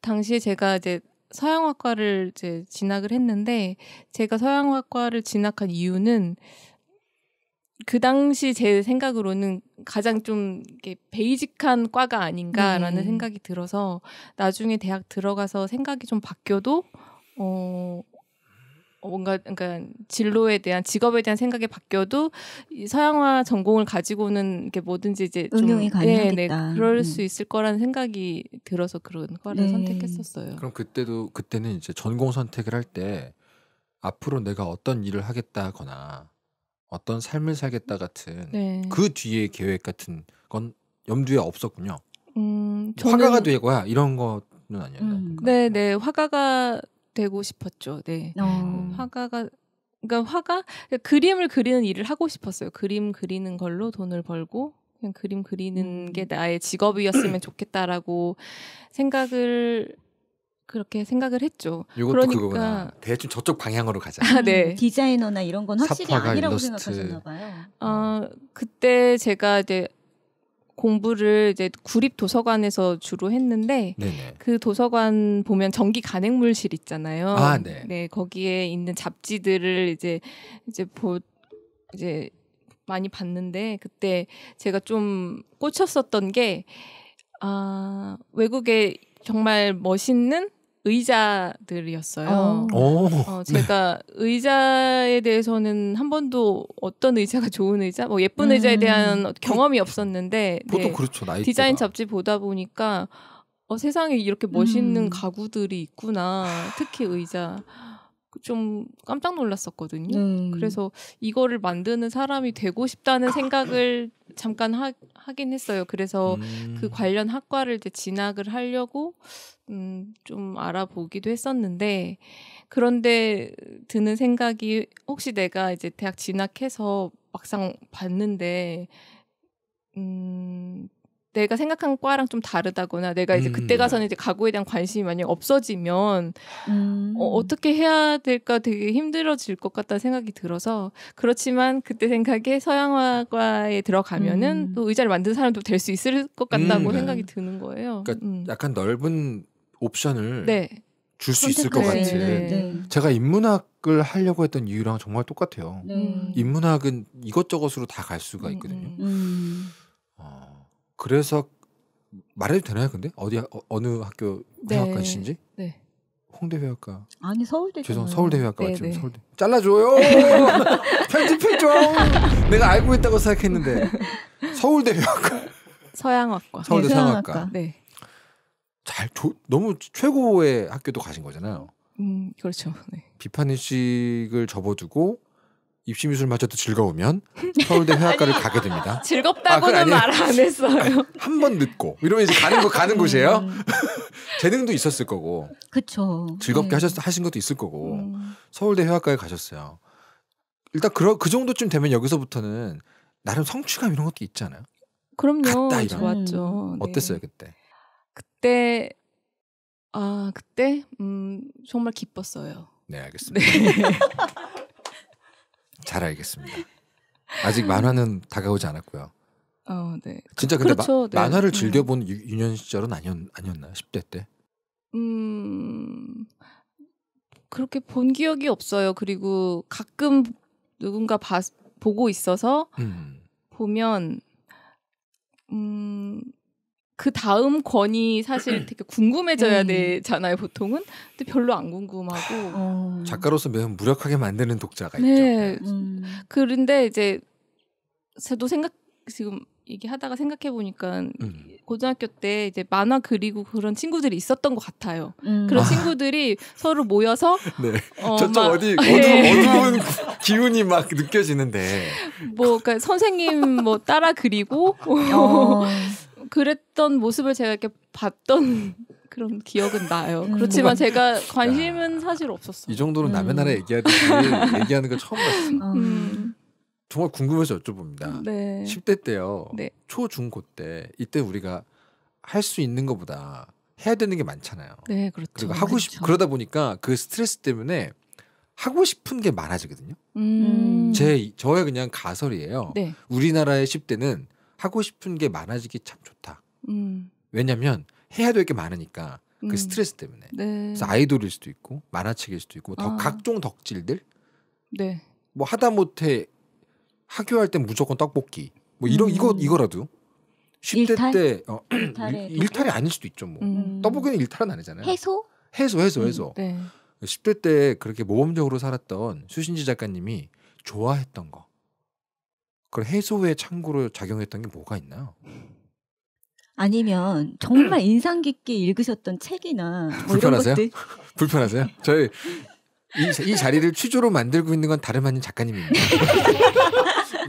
당시에 제가 이제 서양학과를 이제 진학을 했는데 제가 서양학과를 진학한 이유는 그 당시 제 생각으로는 가장 좀 이렇게 베이직한 과가 아닌가라는 음. 생각이 들어서 나중에 대학 들어가서 생각이 좀 바뀌어도 어 어, 뭔가 그러니까 진로에 대한 직업에 대한 생각이 바뀌어도 이 서양화 전공을 가지고는 이렇게 뭐든지 이제 응용이 가능하겠다. 네, 네, 그럴 음. 수 있을 거라는 생각이 들어서 그런 과를 네. 선택했었어요. 그럼 그때도 그때는 이제 전공 선택을 할 때 앞으로 내가 어떤 일을 하겠다거나 어떤 삶을 살겠다 같은 네. 그 뒤에 계획 같은 건 염두에 없었군요. 음, 저는... 화가가 되고야 이런 거는 아니었나요? 음. 그러니까. 네, 네 화가가 되고 싶었죠. 네. 어. 그 화가가 그러니까 화가 그러니까 그림을 그리는 일을 하고 싶었어요. 그림 그리는 걸로 돈을 벌고 그냥 그림 그리는 음. 게 나의 직업이었으면 좋겠다라고 생각을 그렇게 생각을 했죠. 그러니까 그거구나. 대충 저쪽 방향으로 가자. 아, 네. 음, 디자이너나 이런 건 확실히 아니라고 일러스트. 생각하셨나 봐요. 어, 그때 제가 이제 공부를 이제 구립 도서관에서 주로 했는데 네네. 그 도서관 보면 전기 간행물실 있잖아요. 아, 네. 네, 거기에 있는 잡지들을 이제 이제 보 이제 많이 봤는데 그때 제가 좀 꽂혔었던 게 아, 외국에 정말 멋있는 의자들이었어요. 어. 오. 어, 제가 의자에 대해서는 한 번도 어떤 의자가 좋은 의자, 뭐 예쁜 음. 의자에 대한 그 경험이 없었는데 보통 네, 그렇죠 나이 디자인 때가. 잡지 보다 보니까 어, 세상에 이렇게 멋있는 음. 가구들이 있구나. 특히 의자. 좀 깜짝 놀랐었거든요. 음. 그래서 이거를 만드는 사람이 되고 싶다는 생각을 잠깐 하, 긴 했어요. 그래서 음. 그 관련 학과를 이제 진학을 하려고 음, 좀 알아보기도 했었는데, 그런데 드는 생각이 혹시 내가 이제 대학 진학해서 막상 봤는데, 음, 내가 생각한 과랑 좀 다르다거나 내가 이제 음. 그때 가서는 이제 가구에 대한 관심이 많이 없어지면 어, 음. 어, 떻게 해야 될까 되게 힘들어질 것 같다는 생각이 들어서 그렇지만 그때 생각에 서양화과에 들어가면은 음. 또 의자를 만드는 사람도 될 수 있을 것 같다고 음. 생각이 드는 거예요. 그러니까 음. 약간 넓은 옵션을 네. 줄수 있을 것 같은. 네. 네, 제가 인문학을 하려고 했던 이유랑 정말 똑같아요. 네. 인문학은 이것저것으로 다 갈 수가 음, 있거든요. 음, 음, 어, 그래서 말해도 되나요, 근데 어디 어, 어느 학교 회학과신지? 네. 네. 홍대 회학과. 아니 서울대. 죄송 서울대 회학과 맞죠? 서울대. 잘라줘요. <laughs> 편집해 줘. 내가 알고 있다고 생각했는데 <laughs> 서울대 회학과. 서양학과. 서울대 서양학과. 네. 잘 조, 너무 최고의 학교도 가신 거잖아요. 음 그렇죠. 네. 비판 의식을 접어두고 입시 미술마저도 즐거우면 서울대 <laughs> 회화과를 가게 됩니다. 아, 즐겁다고는 아, 말안 했어요. 아, 한번 늦고 이러면 이제 가는 거 가는 곳이에요. 음. <laughs> 재능도 있었을 거고. 그렇죠. 즐겁게 네. 하셨 하신 것도 있을 거고. 음. 서울대 회화과에 가셨어요. 일단 그, 그 정도쯤 되면 여기서부터는 나름 성취감 이런 것도 있잖아요. 그럼요. 갔다, 이런. 좋았죠. 어땠어요 네. 그때? 그때 아 그때 음 정말 기뻤어요. 네 알겠습니다. 네. <laughs> 잘 알겠습니다. 아직 만화는 다가오지 않았고요. 어, 네. 진짜 근데 그렇죠, 마, 네. 만화를 음. 즐겨본 음. 유년 시절은 아니었, 아니었나 10대 때? 음 그렇게 본 기억이 없어요. 그리고 가끔 누군가 봐, 보고 있어서 음. 보면 음그 다음 권이 사실 되게 궁금해져야 음. 되잖아요 보통은 근데 별로 안 궁금하고 어. 작가로서 매우 무력하게 만드는 독자가 네. 있죠. 음. 그런데 이제 저도 생각 지금 얘기하다가 생각해 보니까 음. 고등학교 때 이제 만화 그리고 그런 친구들이 있었던 것 같아요. 음. 그런 아. 친구들이 서로 모여서 <laughs> 네. 어, 저쪽 어디 <laughs> 어두, 네. 기운이 막 느껴지는데 뭐 그러니까 선생님 뭐 따라 그리고 어. <laughs> 그랬던 모습을 제가 이렇게 봤던 <laughs> 그런 기억은 나요. 음. 그렇지만 제가 관심은 야, 사실 없었어요. 이 정도로 남의 음. 나라 얘기하듯이 <laughs> 얘기하는 거 처음 봤어요. 어. 음. 정말 궁금해서 여쭤봅니다. 네. 10대 때요. 네. 초, 중, 고 때. 이때 우리가 할 수 있는 것보다 해야 되는 게 많잖아요. 네, 그렇죠. 그리고 하고 그렇죠. 그러다 보니까 그 스트레스 때문에 하고 싶은 게 많아지거든요. 음. 제, 저의 그냥 가설이에요. 네. 우리나라의 10대는 하고 싶은 게 많아지기 참 좋다. 음. 왜냐하면 해야 될 게 많으니까 그 음. 스트레스 때문에. 네. 그래서 아이돌일 수도 있고 만화책일 수도 있고 뭐 더 아. 각종 덕질들. 네. 뭐 하다 못해 학교할 때 무조건 떡볶이. 뭐 이런 음. 이거 이거라도 10대 일탈? 때 어, <clears throat> 일, 탈이 아닐 수도 있죠. 뭐 음. 떡볶이는 일탈은 아니잖아요. 해소? 해소 해소 음. 해소. 네. 10대 때 그렇게 모범적으로 살았던 수신지 작가님이 좋아했던 거. 그걸 해소의 창구로 작용했던 게 뭐가 있나요? 아니면 정말 인상 깊게 읽으셨던 책이나 뭐 불편하세요? <laughs> 불편하세요? 저희 이, 이, 자리를 취조로 만들고 있는 건 다름 아닌 작가님입니다.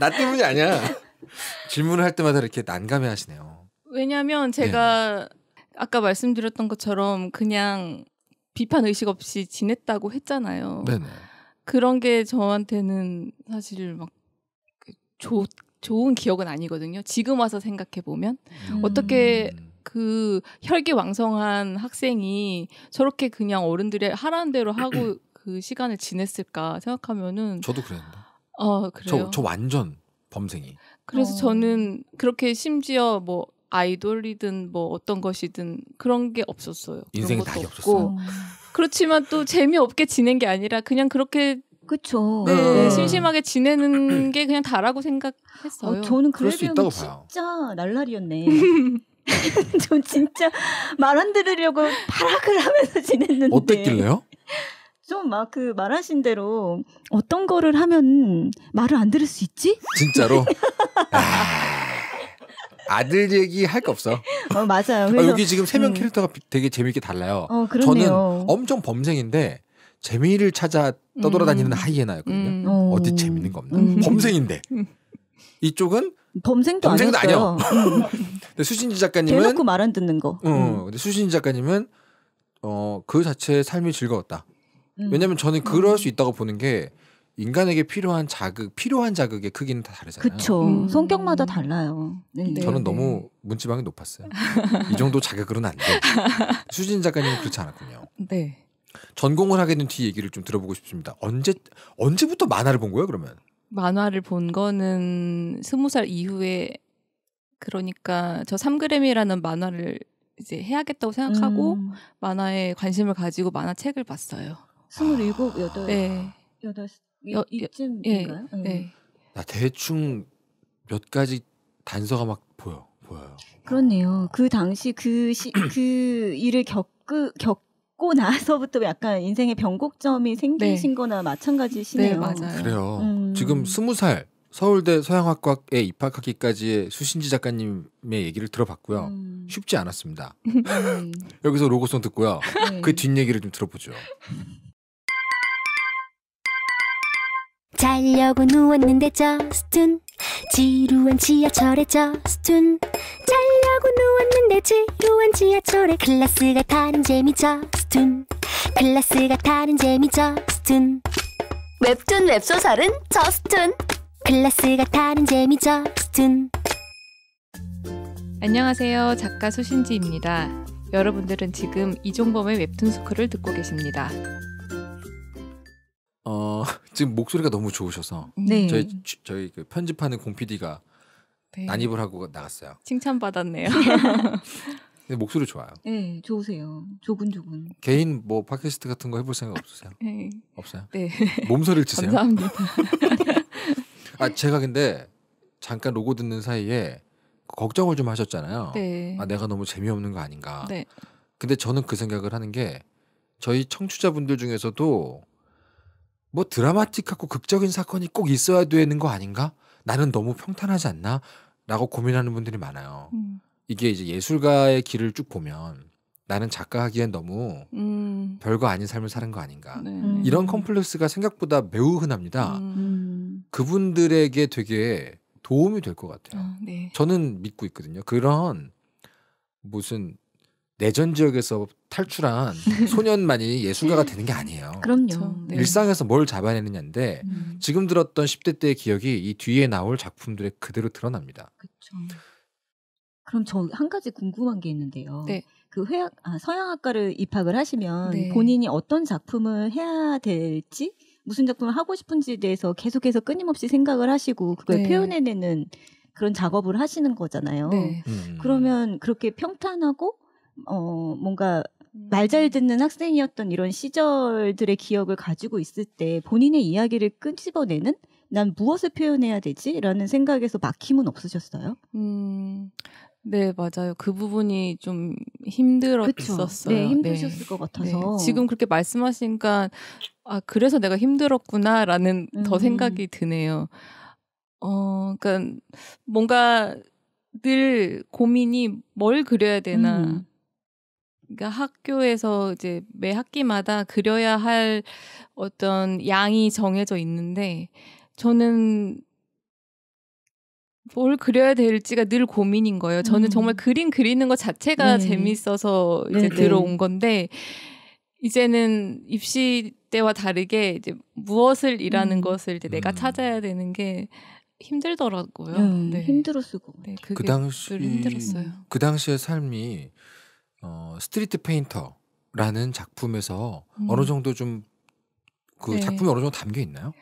<laughs> 나 때문이 아니야. 질문을 할 때마다 이렇게 난감해 하시네요. 왜냐하면 네. 제가 네. 아까 말씀드렸던 것처럼 그냥 비판 의식 없이 지냈다고 했잖아요. 네네. 그런 게 저한테는 사실 막좋 좋은 기억은 아니거든요. 지금 와서 생각해 보면 음. 어떻게 그 혈기 왕성한 학생이 저렇게 그냥 어른들의 하라는 대로 하고 <clears throat> 그 시간을 지냈을까 생각하면은 저도 그랬는데. 어 그래요. 저, 저 완전 범생이. 그래서 어. 저는 그렇게 심지어 뭐 아이돌이든 뭐 어떤 것이든 그런 게 없었어요. 인생에 다 없었고. 어. 그렇지만 또 재미없게 지낸 게 아니라 그냥 그렇게 그쵸죠 네. 네. 심심하게 지내는 <clears throat> 게 그냥 다라고 생각했어요. 어, 저는 그럴 수 있다고 봐요. 진짜 날라리였네. <laughs> 전 진짜 말 안 들으려고 파락을 하면서 지냈는데. 어땠길래요? 좀 막 그 말하신 대로 어떤 거를 하면 말을 안 들을 수 있지? 진짜로? <laughs> 아들 얘기 할 거 없어. 어 맞아요. 아, 여기 지금 세명 음. 캐릭터가 되게 재밌게 달라요. 어, 저는 엄청 범생인데 재미를 찾아 떠돌아다니는 음. 하이에나였거든요. 음. 어디 재밌는 거 없나? 음. 범생인데 이쪽은 범생도, 범생도 아니요 음. 근데 수진지 작가님은 대놓고 말 안 듣는 거. 어, 음. 근데 수진지 작가님은 어그 자체의 삶이 즐거웠다. 음. 왜냐면 저는 그럴 수 있다고 보는 게 인간에게 필요한 자극, 필요한 자극의 크기는 다 다르잖아요. 그렇죠. 음. 성격마다 달라요. 네. 네. 저는 너무 네. 문지방이 높았어요. 이 정도 자극으로는 안 돼. 수진 작가님은 그렇지 않았군요. 네. 전공을 하게 된 뒤 얘기를 좀 들어보고 싶습니다. 언제 언제부터 만화를 본 거예요, 그러면? 만화를 본 거는 스무 살 이후에 그러니까 저 3그램이라는 만화를 이제 해야겠다고 생각하고 음. 만화에 관심을 가지고 만화책을 봤어요. 27, 8, 네. 8 여, 이쯤인가요? 예, 음. 나 대충 몇 가지 단서가 막 보여 보여요. 그렇네요. 그 당시 그그 그 일을 겪겪 겪고 <laughs> 나서부터 약간 인생의 변곡점이 생기신 네. 거나 마찬가지시네요. 네, 맞아요. 그래요. 음. 지금 스무 살 서울대 서양학과에 입학하기까지의 수신지 작가님의 얘기를 들어봤고요. 음. 쉽지 않았습니다. 음. 여기서 로고송 듣고요. 네. 그뒷 얘기를 좀 들어보죠. 자려고 누웠는데 저스툰 지루한 지하철에 저스툰 자려고 누웠는데 지루한 지하철에 클래스가 다른 재미 저스툰 클래스가 다른 재미 저스툰 웹툰 웹소설은 저스툰 클래스가 다른 재미 저스툰 안녕하세요 작가 소신지입니다 여러분들은 지금 이종범의 웹툰 스쿨을 듣고 계십니다 어, <laughs> 지금 목소리가 너무 좋으셔서 네. 저희 저희 그 편집하는 공피디가 네. 난입을 하고 나갔어요. 칭찬받았네요. <laughs> 목소리 좋아요. 네, 좋으세요. 조근조근. 개인 뭐 팟캐스트 같은 거 해볼 생각 없으세요? 네. 없어요? 네. 몸서리를 치세요? 감사합니다. <laughs> 아, 제가 근데 잠깐 로고 듣는 사이에 걱정을 좀 하셨잖아요. 네. 아, 내가 너무 재미없는 거 아닌가. 네. 근데 저는 그 생각을 하는 게 저희 청취자분들 중에서도 뭐 드라마틱하고 극적인 사건이 꼭 있어야 되는 거 아닌가? 나는 너무 평탄하지 않나? 라고 고민하는 분들이 많아요. 음. 이게 이제 예술가의 길을 쭉 보면 나는 작가 하기엔 너무 음. 별거 아닌 삶을 사는 거 아닌가. 네. 이런 음. 컴플렉스가 생각보다 매우 흔합니다. 음. 음. 그분들에게 되게 도움이 될 것 같아요. 아, 네. 저는 믿고 있거든요. 그런 무슨 내전 지역에서 탈출한 <laughs> 소년만이 예술가가 되는 게 아니에요. 그럼요. 그렇죠. 네. 일상에서 뭘 잡아내느냐인데 음. 지금 들었던 10대 때의 기억이 이 뒤에 나올 작품들에 그대로 드러납니다. 그렇죠. 그럼 저 한 가지 궁금한 게 있는데요. 네. 그 회학, 아, 서양학과를 입학을 하시면 네. 본인이 어떤 작품을 해야 될지 무슨 작품을 하고 싶은지에 대해서 계속해서 끊임없이 생각을 하시고 그걸 네. 표현해내는 그런 작업을 하시는 거잖아요. 네. 음. 그러면 그렇게 평탄하고 어, 뭔가 음. 말잘 듣는 학생이었던 이런 시절들의 기억을 가지고 있을 때 본인의 이야기를 끄집어내는 난 무엇을 표현해야 되지? 라는 생각에서 막힘은 없으셨어요? 음, 네, 맞아요. 그 부분이 좀 힘들었었어요. 네, 네, 힘드셨을 네. 것 같아서. 네. 지금 그렇게 말씀하시니까, 아, 그래서 내가 힘들었구나라는 음. 더 생각이 드네요. 어, 그러니까 뭔가 늘 고민이 뭘 그려야 되나. 음. 그러니까 학교에서 이제 매 학기마다 그려야 할 어떤 양이 정해져 있는데 저는 뭘 그려야 될지가 늘 고민인 거예요. 저는 음. 정말 그림 그리는 것 자체가 네. 재밌어서 이제 네네. 네. 들어온 건데 이제는 입시 때와 다르게 이제 무엇을 일하는 음. 것을 이제 내가 음. 찾아야 되는 게 힘들더라고요. 음, 네. 힘들었을 것 네, 같아요. 네, 그 당시 그 당시의 삶이 어, 스트리트 페인터라는 작품에서 음. 어느 정도 좀그 네. 작품이 어느 정도 담겨 있나요?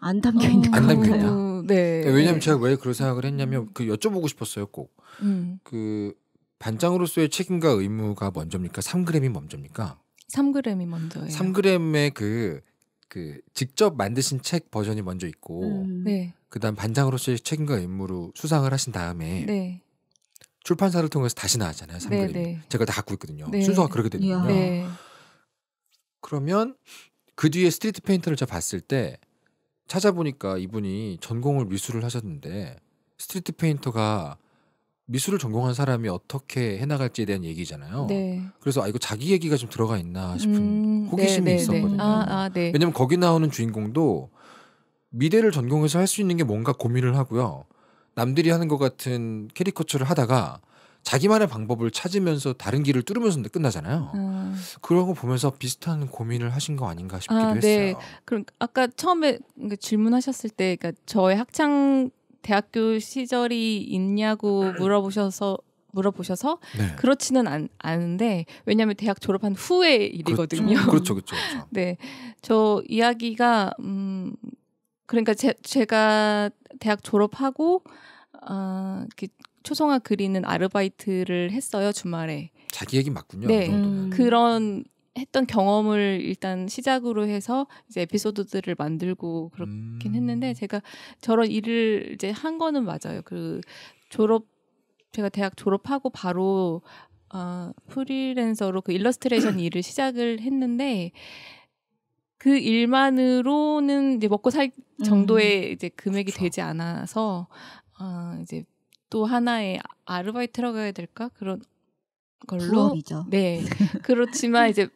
안 담겨 있는 안 담겨 있나? 어, 네. 네. 왜냐면 하 제가 왜 그런 생각을 했냐면 음. 그 여쭤보고 싶었어요 꼭. 음. 그 반장으로서의 책임과 의무가 먼저입니까? 3그램이 먼저입니까? 3g이 먼저예요. 3g의 그, 그 직접 만드신 책 버전이 먼저 있고, 음, 네. 그다음 반장으로서의 책임과 의무로 수상을 하신 다음에, 네. 출판사를 통해서 다시 나왔잖아요. 3그림. 네, 제가 다 갖고 있거든요. 네. 순서가 그렇게 되거든요. 네. 그러면 그 뒤에 스트리트 페인터를 제가 봤을 때 찾아보니까 이분이 전공을 미술을 하셨는데 스트리트 페인터가 미술을 전공한 사람이 어떻게 해나갈지에 대한 얘기잖아요. 네. 그래서 아 이거 자기 얘기가 좀 들어가 있나 싶은 음, 호기심이 네, 네, 있었거든요. 아, 아, 왜냐면 거기 나오는 주인공도 미대를 전공해서 할 수 있는 게 뭔가 고민을 하고요. 남들이 하는 것 같은 캐리커처를 하다가 자기만의 방법을 찾으면서 다른 길을 뚫으면서 끝나잖아요. 음. 그런 거 보면서 비슷한 고민을 하신 거 아닌가 싶기도 아, 네. 했어요. 그럼 아까 처음에 질문하셨을 때, 그러니까 저의 학창 대학교 시절이 있냐고 <clears throat> 물어보셔서 물어보셔서 네. 그렇지는 않, 않은데 왜냐하면 대학 졸업한 후의 일이거든요. 그렇죠, 그렇죠. <laughs> 그렇죠, 그렇죠. 네, 저 이야기가 음 그러니까 제, 제가 대학 졸업하고 어, 이렇게 초성화 그리는 아르바이트를 했어요 주말에. 자기 얘기 맞군요. 네, 음. 그런 했던 경험을 일단 시작으로 해서 이제 에피소드들을 만들고 그렇긴 음. 했는데 제가 저런 일을 이제 한 거는 맞아요. 그 졸업 제가 대학 졸업하고 바로 어, 프리랜서로 그 일러스트레이션 <clears throat> 일을 시작을 했는데 그 일만으로는 이제 먹고 살 음. 정도의 음. 이제 금액이 그렇 되지 않아서 어, 이제 또 하나의 아르바이트라고 해야 될까 그런 걸로 부업이죠. 네 그렇지만 이제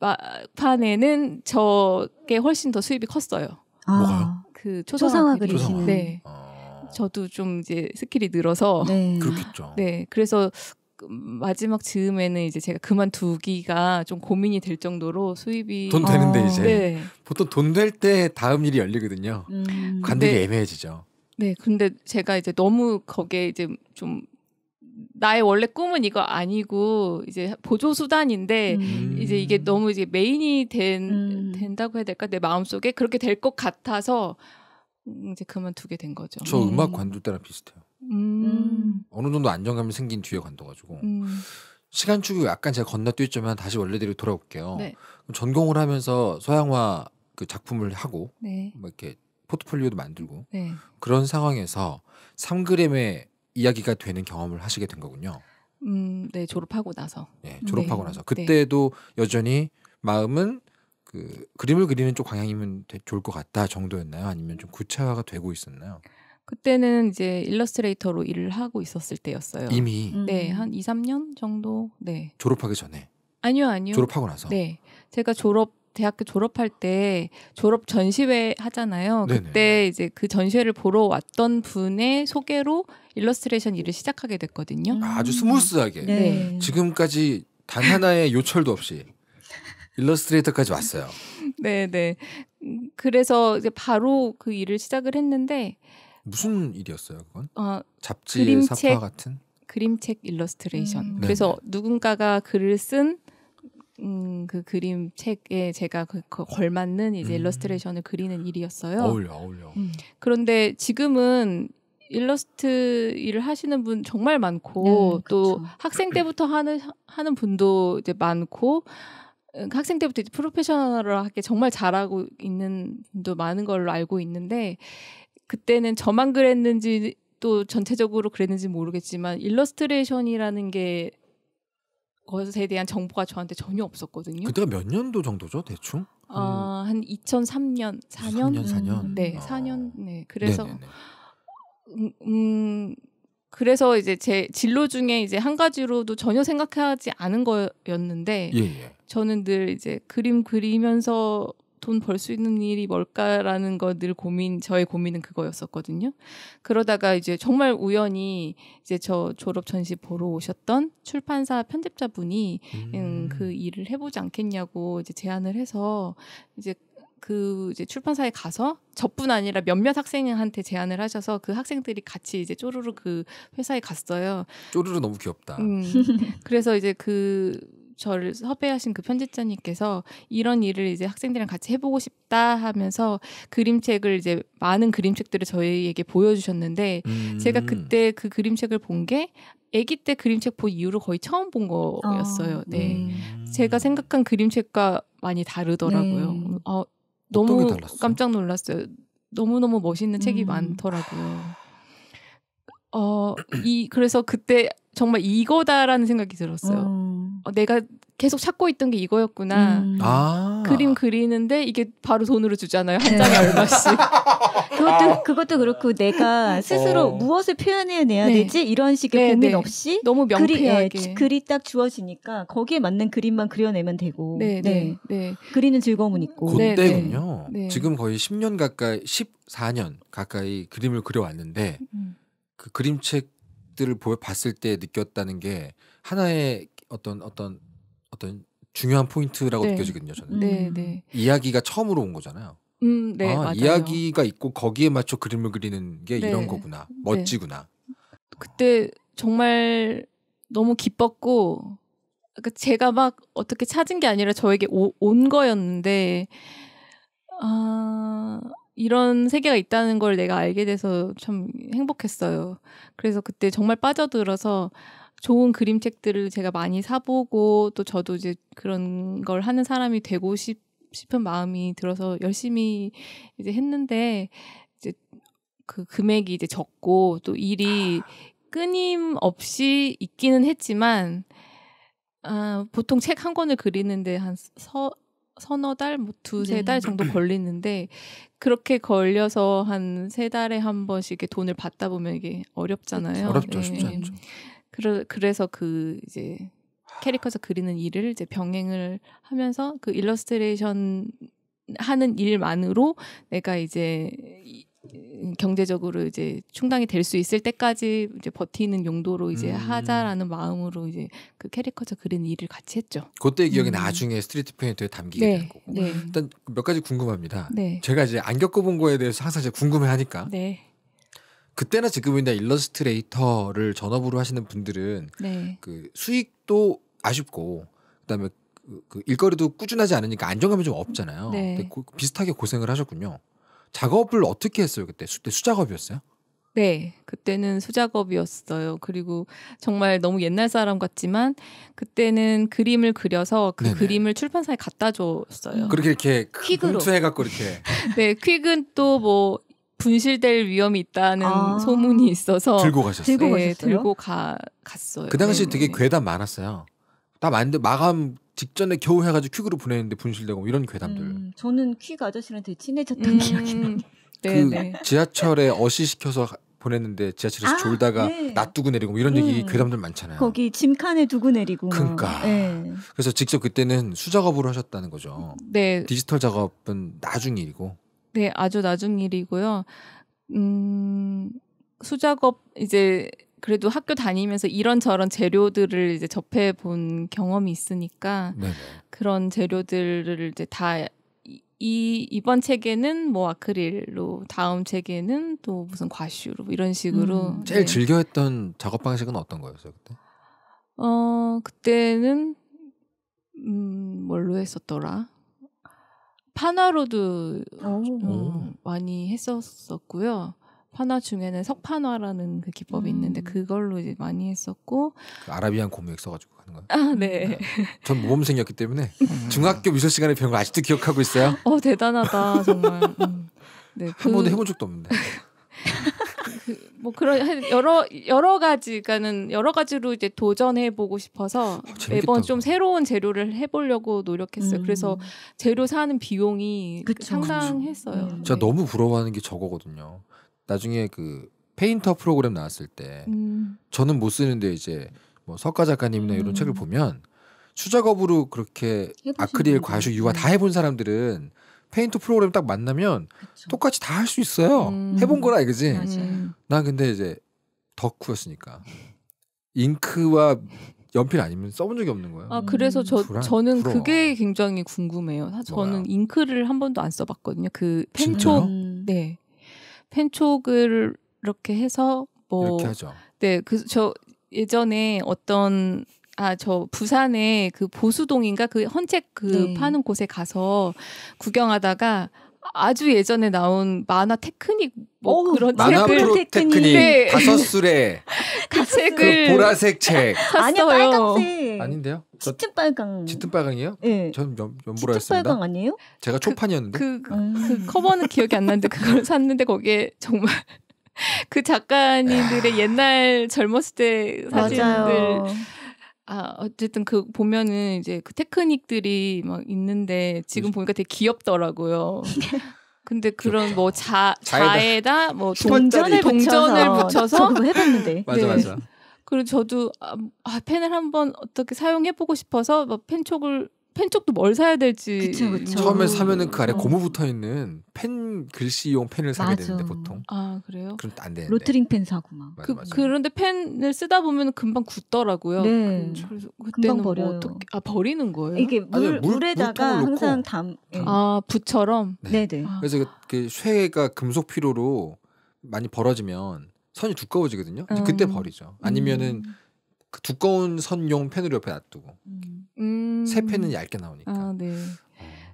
막판에는 저게 훨씬 더 수입이 컸어요. 아. 그 초상화, 상 그리시는. 네. 아. 저도 좀 이제 스킬이 늘어서 네. 그렇겠죠. 네, 그래서 마지막 즈음에는 이제 제가 그만두기가 좀 고민이 될 정도로 수입이 돈 되는데 아. 이제 네. 보통 돈 될 때 다음 일이 열리거든요. 음. 관되게 네. 애매해지죠. 네, 근데 제가 이제 너무 거기에 이제 좀 나의 원래 꿈은 이거 아니고 이제 보조 수단인데 음. 이제 이게 너무 이제 메인이 된 음. 된다고 해야 될까 내 마음 속에 그렇게 될 것 같아서 이제 그만두게 된 거죠. 저 음악 음. 관둘 때랑 비슷해요. 음. 어느 정도 안정감이 생긴 뒤에 관둬가지고 음. 시간 축이 약간 제가 건너뛰었지만 다시 원래대로 돌아올게요. 네. 전공을 하면서 서양화 그 작품을 하고 네. 뭐 이렇게 포트폴리오도 만들고 네. 그런 상황에서 3그램의 이야기가 되는 경험을 하시게 된 거군요. 음, 네 졸업하고 나서. 네, 네. 졸업하고 나서 네. 그때도 여전히 마음은 그 그림을 그리는 쪽 방향이면 좋을 것 같다 정도였나요? 아니면 좀 구체화가 되고 있었나요? 그때는 이제 일러스트레이터로 일을 하고 있었을 때였어요. 이미 음. 네, 한 2, 3년 정도. 네. 졸업하기 전에. 아니요, 아니요. 졸업하고 나서. 네. 제가 졸업 대학교 졸업할 때 졸업 전시회 하잖아요. 네네. 그때 이제 그 전시회를 보러 왔던 분의 소개로 일러스트레이션 일을 시작하게 됐거든요. 음. 아주 스무스하게. 네. 지금까지 단 하나의 요철도 없이 일러스트레이터까지 왔어요. <laughs> 네, 네. 음, 그래서 이제 바로 그 일을 시작을 했는데 무슨 일이었어요 그건? 어, 잡지 그림책, 사파 같은? 그림책 일러스트레이션. 음. 그래서 네. 누군가가 글을 쓴 음, 그 그림 책에 제가 그, 그 걸맞는 이제 음. 일러스트레이션을 그리는 일이었어요. 어울려, 어울려. 음. 그런데 지금은 일러스트 일을 하시는 분 정말 많고 네, 또 그쵸. 학생 때부터 하는 하는 분도 이제 많고 음, 그 학생 때부터 프로페셔널하게 정말 잘하고 있는 분도 많은 걸로 알고 있는데 그때는 저만 그랬는지 또 전체적으로 그랬는지 모르겠지만 일러스트레이션이라는 게 것에 대한 정보가 저한테 전혀 없었거든요. 그때가 몇 년도 정도죠, 대충? 아, 음. 한 2003년, 4년? 3년, 4년. 음, 네, 어. 아. 4년. 네. 그래서 음, 음, 그래서 이제 제 진로 중에 이제 한 가지로도 전혀 생각하지 않은 거였는데 예, 예. 저는 늘 이제 그림 그리면서 돈벌수 있는 일이 뭘까라는 거 늘 고민 저의 고민은 그거였었거든요. 그러다가 이제 정말 우연히 이제 저 졸업 전시 보러 오셨던 출판사 편집자분이 음. 음그 일을 해보지 않겠냐고 이제 제안을 해서 이제 그 이제 출판사에 가서 저뿐 아니라 몇몇 학생한테 제안을 하셔서 그 학생들이 같이 이제 쪼르르 그 회사에 갔어요. 쪼르르 너무 귀엽다. 음, 그래서 이제 그 저를 섭외하신 그 편집자님께서 이런 일을 이제 학생들이랑 같이 해보고 싶다 하면서 그림책을 이제 많은 그림책들을 저희에게 보여주셨는데 음. 제가 그때 그 그림책을 본 게 아기 때 그림책 본 이후로 거의 처음 본 아, 거였어요. 아. 네, 음. 제가 생각한 그림책과 많이 다르더라고요. 네. 아, 너무 깜짝 놀랐어요. 너무 너무 멋있는 책이 음. 많더라고요. 어, 이, 그래서 그때 정말 이거다라는 생각이 들었어요. 음. 어, 내가 계속 찾고 있던 게 이거였구나. 음. 아. 그림 그리는데 이게 바로 돈으로 주잖아요. 한 장에 얼마씩. 네. <laughs> 그것도 그것도 그렇고 내가 스스로 어. 무엇을 표현해내야 네. 되지 이런 식의 네, 고민 네. 없이 너무 명쾌하게 그리, 예, 글이 딱 주어지니까 거기에 맞는 그림만 그려내면 되고 네, 네, 네. 네. 그리는 즐거움은 있고 그때군요. 지금 거의 10년 가까이 14년 가까이 그림을 그려왔는데 음. 그 그림책들을 보, 봤을 때 느꼈다는 게 하나의 어떤 어떤 어떤 중요한 포인트라고 네. 느껴지거든요. 저는 음. 네, 네. 이야기가 처음으로 온 거잖아요. 음, 네, 아, 맞아요. 이야기가 있고 거기에 맞춰 그림을 그리는 게 네. 이런 거구나, 네. 멋지구나. 그때 정말 너무 기뻤고 그러니까 제가 막 어떻게 찾은 게 아니라 저에게 오, 온 거였는데 아 이런 세계가 있다는 걸 내가 알게 돼서 참 행복했어요. 그래서 그때 정말 빠져들어서 좋은 그림책들을 제가 많이 사보고 또 저도 이제 그런 걸 하는 사람이 되고 싶, 싶은 마음이 들어서 열심히 이제 했는데 이제 그 금액이 이제 적고 또 일이 끊임없이 있기는 했지만 아, 보통 책 한 권을 그리는데 한 서, 서너 달, 뭐 두세 네. 달 정도 걸리는데 그렇게 걸려서 한 세 달에 한 번씩 이렇게 돈을 받다 보면 이게 어렵잖아요. 어렵죠, 예. 쉽지 않죠. 그러, 그래서 그 이제 캐릭터에서 그리는 일을 이제 병행을 하면서 그 일러스트레이션 하는 일만으로 내가 이제 음, 경제적으로 이제 충당이 될 수 있을 때까지 이제 버티는 용도로 이제 음. 하자라는 마음으로 이제 그 캐리커처 그린 일을 같이 했죠. 그때 기억이 음. 나중에 스트리트 페인터에 담기게 네. 될 거고. 네. 일단 몇 가지 궁금합니다. 네. 제가 이제 안 겪어본 거에 대해서 항상 제가 궁금해하니까. 네. 그때나 지금이나 일러스트레이터를 전업으로 하시는 분들은 네. 그 수익도 아쉽고 그다음에 그, 그 일거리도 꾸준하지 않으니까 안정감이 좀 없잖아요. 네. 비슷하게 고생을 하셨군요. 작업을 어떻게 했어요 그때 수, 그때 수작업이었어요? 네, 그때는 수작업이었어요. 그리고 정말 너무 옛날 사람 같지만 그때는 그림을 그려서 그 네네. 그림을 출판사에 갖다 줬어요. 그렇게 이렇게 퀵으로 해갖고 이렇게. <laughs> 네, 퀵은 또 뭐 분실될 위험이 있다는 아~ 소문이 있어서 들고 가셨어요. 네, 들고 가 갔어요. 그 당시 네, 되게 괴담 많았어요. 나 만든 마감 직전에 겨우 해가지고 퀵으로 보내는데 분실되고 뭐 이런 괴담들. 음, 저는 퀵 아저씨한테 친해졌던 음. 기억이 나요. 네, 그 네. 지하철에 어시 시켜서 보냈는데 지하철에서 아, 졸다가 네. 놔두고 내리고 뭐 이런 얘기 음. 괴담들 많잖아요. 거기 짐칸에 두고 내리고. 그러니까. 네. 그래서 직접 그때는 수작업으로 하셨다는 거죠. 네. 디지털 작업은 나중 일이고. 네, 아주 나중 일이고요. 음, 수작업 이제 그래도 학교 다니면서 이런저런 재료들을 이제 접해 본 경험이 있으니까 네네. 그런 재료들을 이제 다 이, 이번 책에는 뭐 아크릴로, 다음 책에는 또 무슨 과슈로 뭐 이런 식으로. 음, 네. 제일 네. 즐겨했던 작업 방식은 어떤 거였어요 그때? 어 그때는 음 뭘로 했었더라? 판화로도 어, 많이 했었었고요. 판화 중에는 석판화라는 그 기법이 음. 있는데 그걸로 이제 많이 했었고 그 아라비안 고무액 써가지고 하는 거요 아, 네. 네. 전 모범생이었기 때문에 <laughs> 음. 중학교 미술 시간에 배운 거 아직도 기억하고 있어요. 어 대단하다 정말. 음. 네, 그... 한 번도 그 해본 적도 없는데. <laughs> 그 뭐 그런 여러 여러 가지 그는 여러 가지로 이제 도전해 보고 싶어서 어, 재 매번 좀 새로운 재료를 해 보려고 노력했어요. 음. 그래서 재료 사는 비용이 그쵸, 상당했어요. 제가 네. 너무 부러워하는 게 저거거든요. 나중에 그 페인터 프로그램 나왔을 때 음. 저는 못 쓰는데 이제 뭐 석가 작가님이나 이런 음. 책을 보면 수작업으로 그렇게 아크릴, 과슈, 유화 다 해본 사람들은 페인터 프로그램 딱 만나면 그쵸. 똑같이 다 할 수 있어요. 음. 해본 거라 이거지. 나 음. 근데 이제 덕후였으니까 잉크와 연필 아니면 써본 적이 없는 거예요. 아 그래서 음. 저 불안, 저는 부러 그게 굉장히 궁금해요. 저는 뭐야? 잉크를 한 번도 안 써봤거든요. 그 펜촉 네 펜촉을 이렇게 해서 뭐 이렇게 하죠. 네, 그 저 예전에 어떤 아, 저 부산에 그 보수동인가 그 헌책 그 네. 파는 곳에 가서 구경하다가 아주 예전에 나온 만화 테크닉 뭐어 그런 만화 책을 프로 테크닉 네. 다섯 술에 <laughs> 그, 그 책을 그 보라색 책 아니요 빨강색 아닌데요? 짙은 빨강 짙은 빨강이요? 네. 예. 전 연, 연보라였습니다. 빨강 아니에요? 제가 그, 초판이었는데 그, 그, 음. 그 커버는 기억이 안 나는데 그걸 샀는데 거기에 정말 <laughs> 그 작가님들의 옛날 젊었을 때 사진들 맞아요. 아, 어쨌든 그 보면은 이제 그 테크닉들이 막 뭐 있는데 지금 음. 보니까 되게 귀엽더라고요. <laughs> 근데 그런 뭐 자, 자에다 뭐 음. 동전을 동전을 붙여서 해봤는데. <laughs> 맞아 네. 맞아. 그리고 저도 아, 아, 펜을 한번 어떻게 사용해보고 싶어서 막 뭐 펜촉을 펜쪽도뭘 사야 될지 그쵸, 그쵸. 처음에 사면은 그 아래 어. 고무 붙어 있는 펜 글씨용 펜을 사게 맞아. 되는데 보통 아 그래요? 그럼 안 되는데 로트링 펜 사고 막 그, 그런데 펜을 쓰다 보면 금방 굳더라고요. 네. 그래서 그때는 뭐 어떻게 아 버리는 거예요? 이게 물, 물 물에다가 항상 담아 예. 네. 부처럼. 네. 네 아. 그래서 그, 그 쇠가 금속 피로로 많이 벌어지면 선이 두꺼워지거든요. 음. 그때 버리죠. 아니면은 음. 그 두꺼운 선용 펜으로 옆에 놔두고 음. 음. 새 펜은 얇게 나오니까. 아, 네. 어.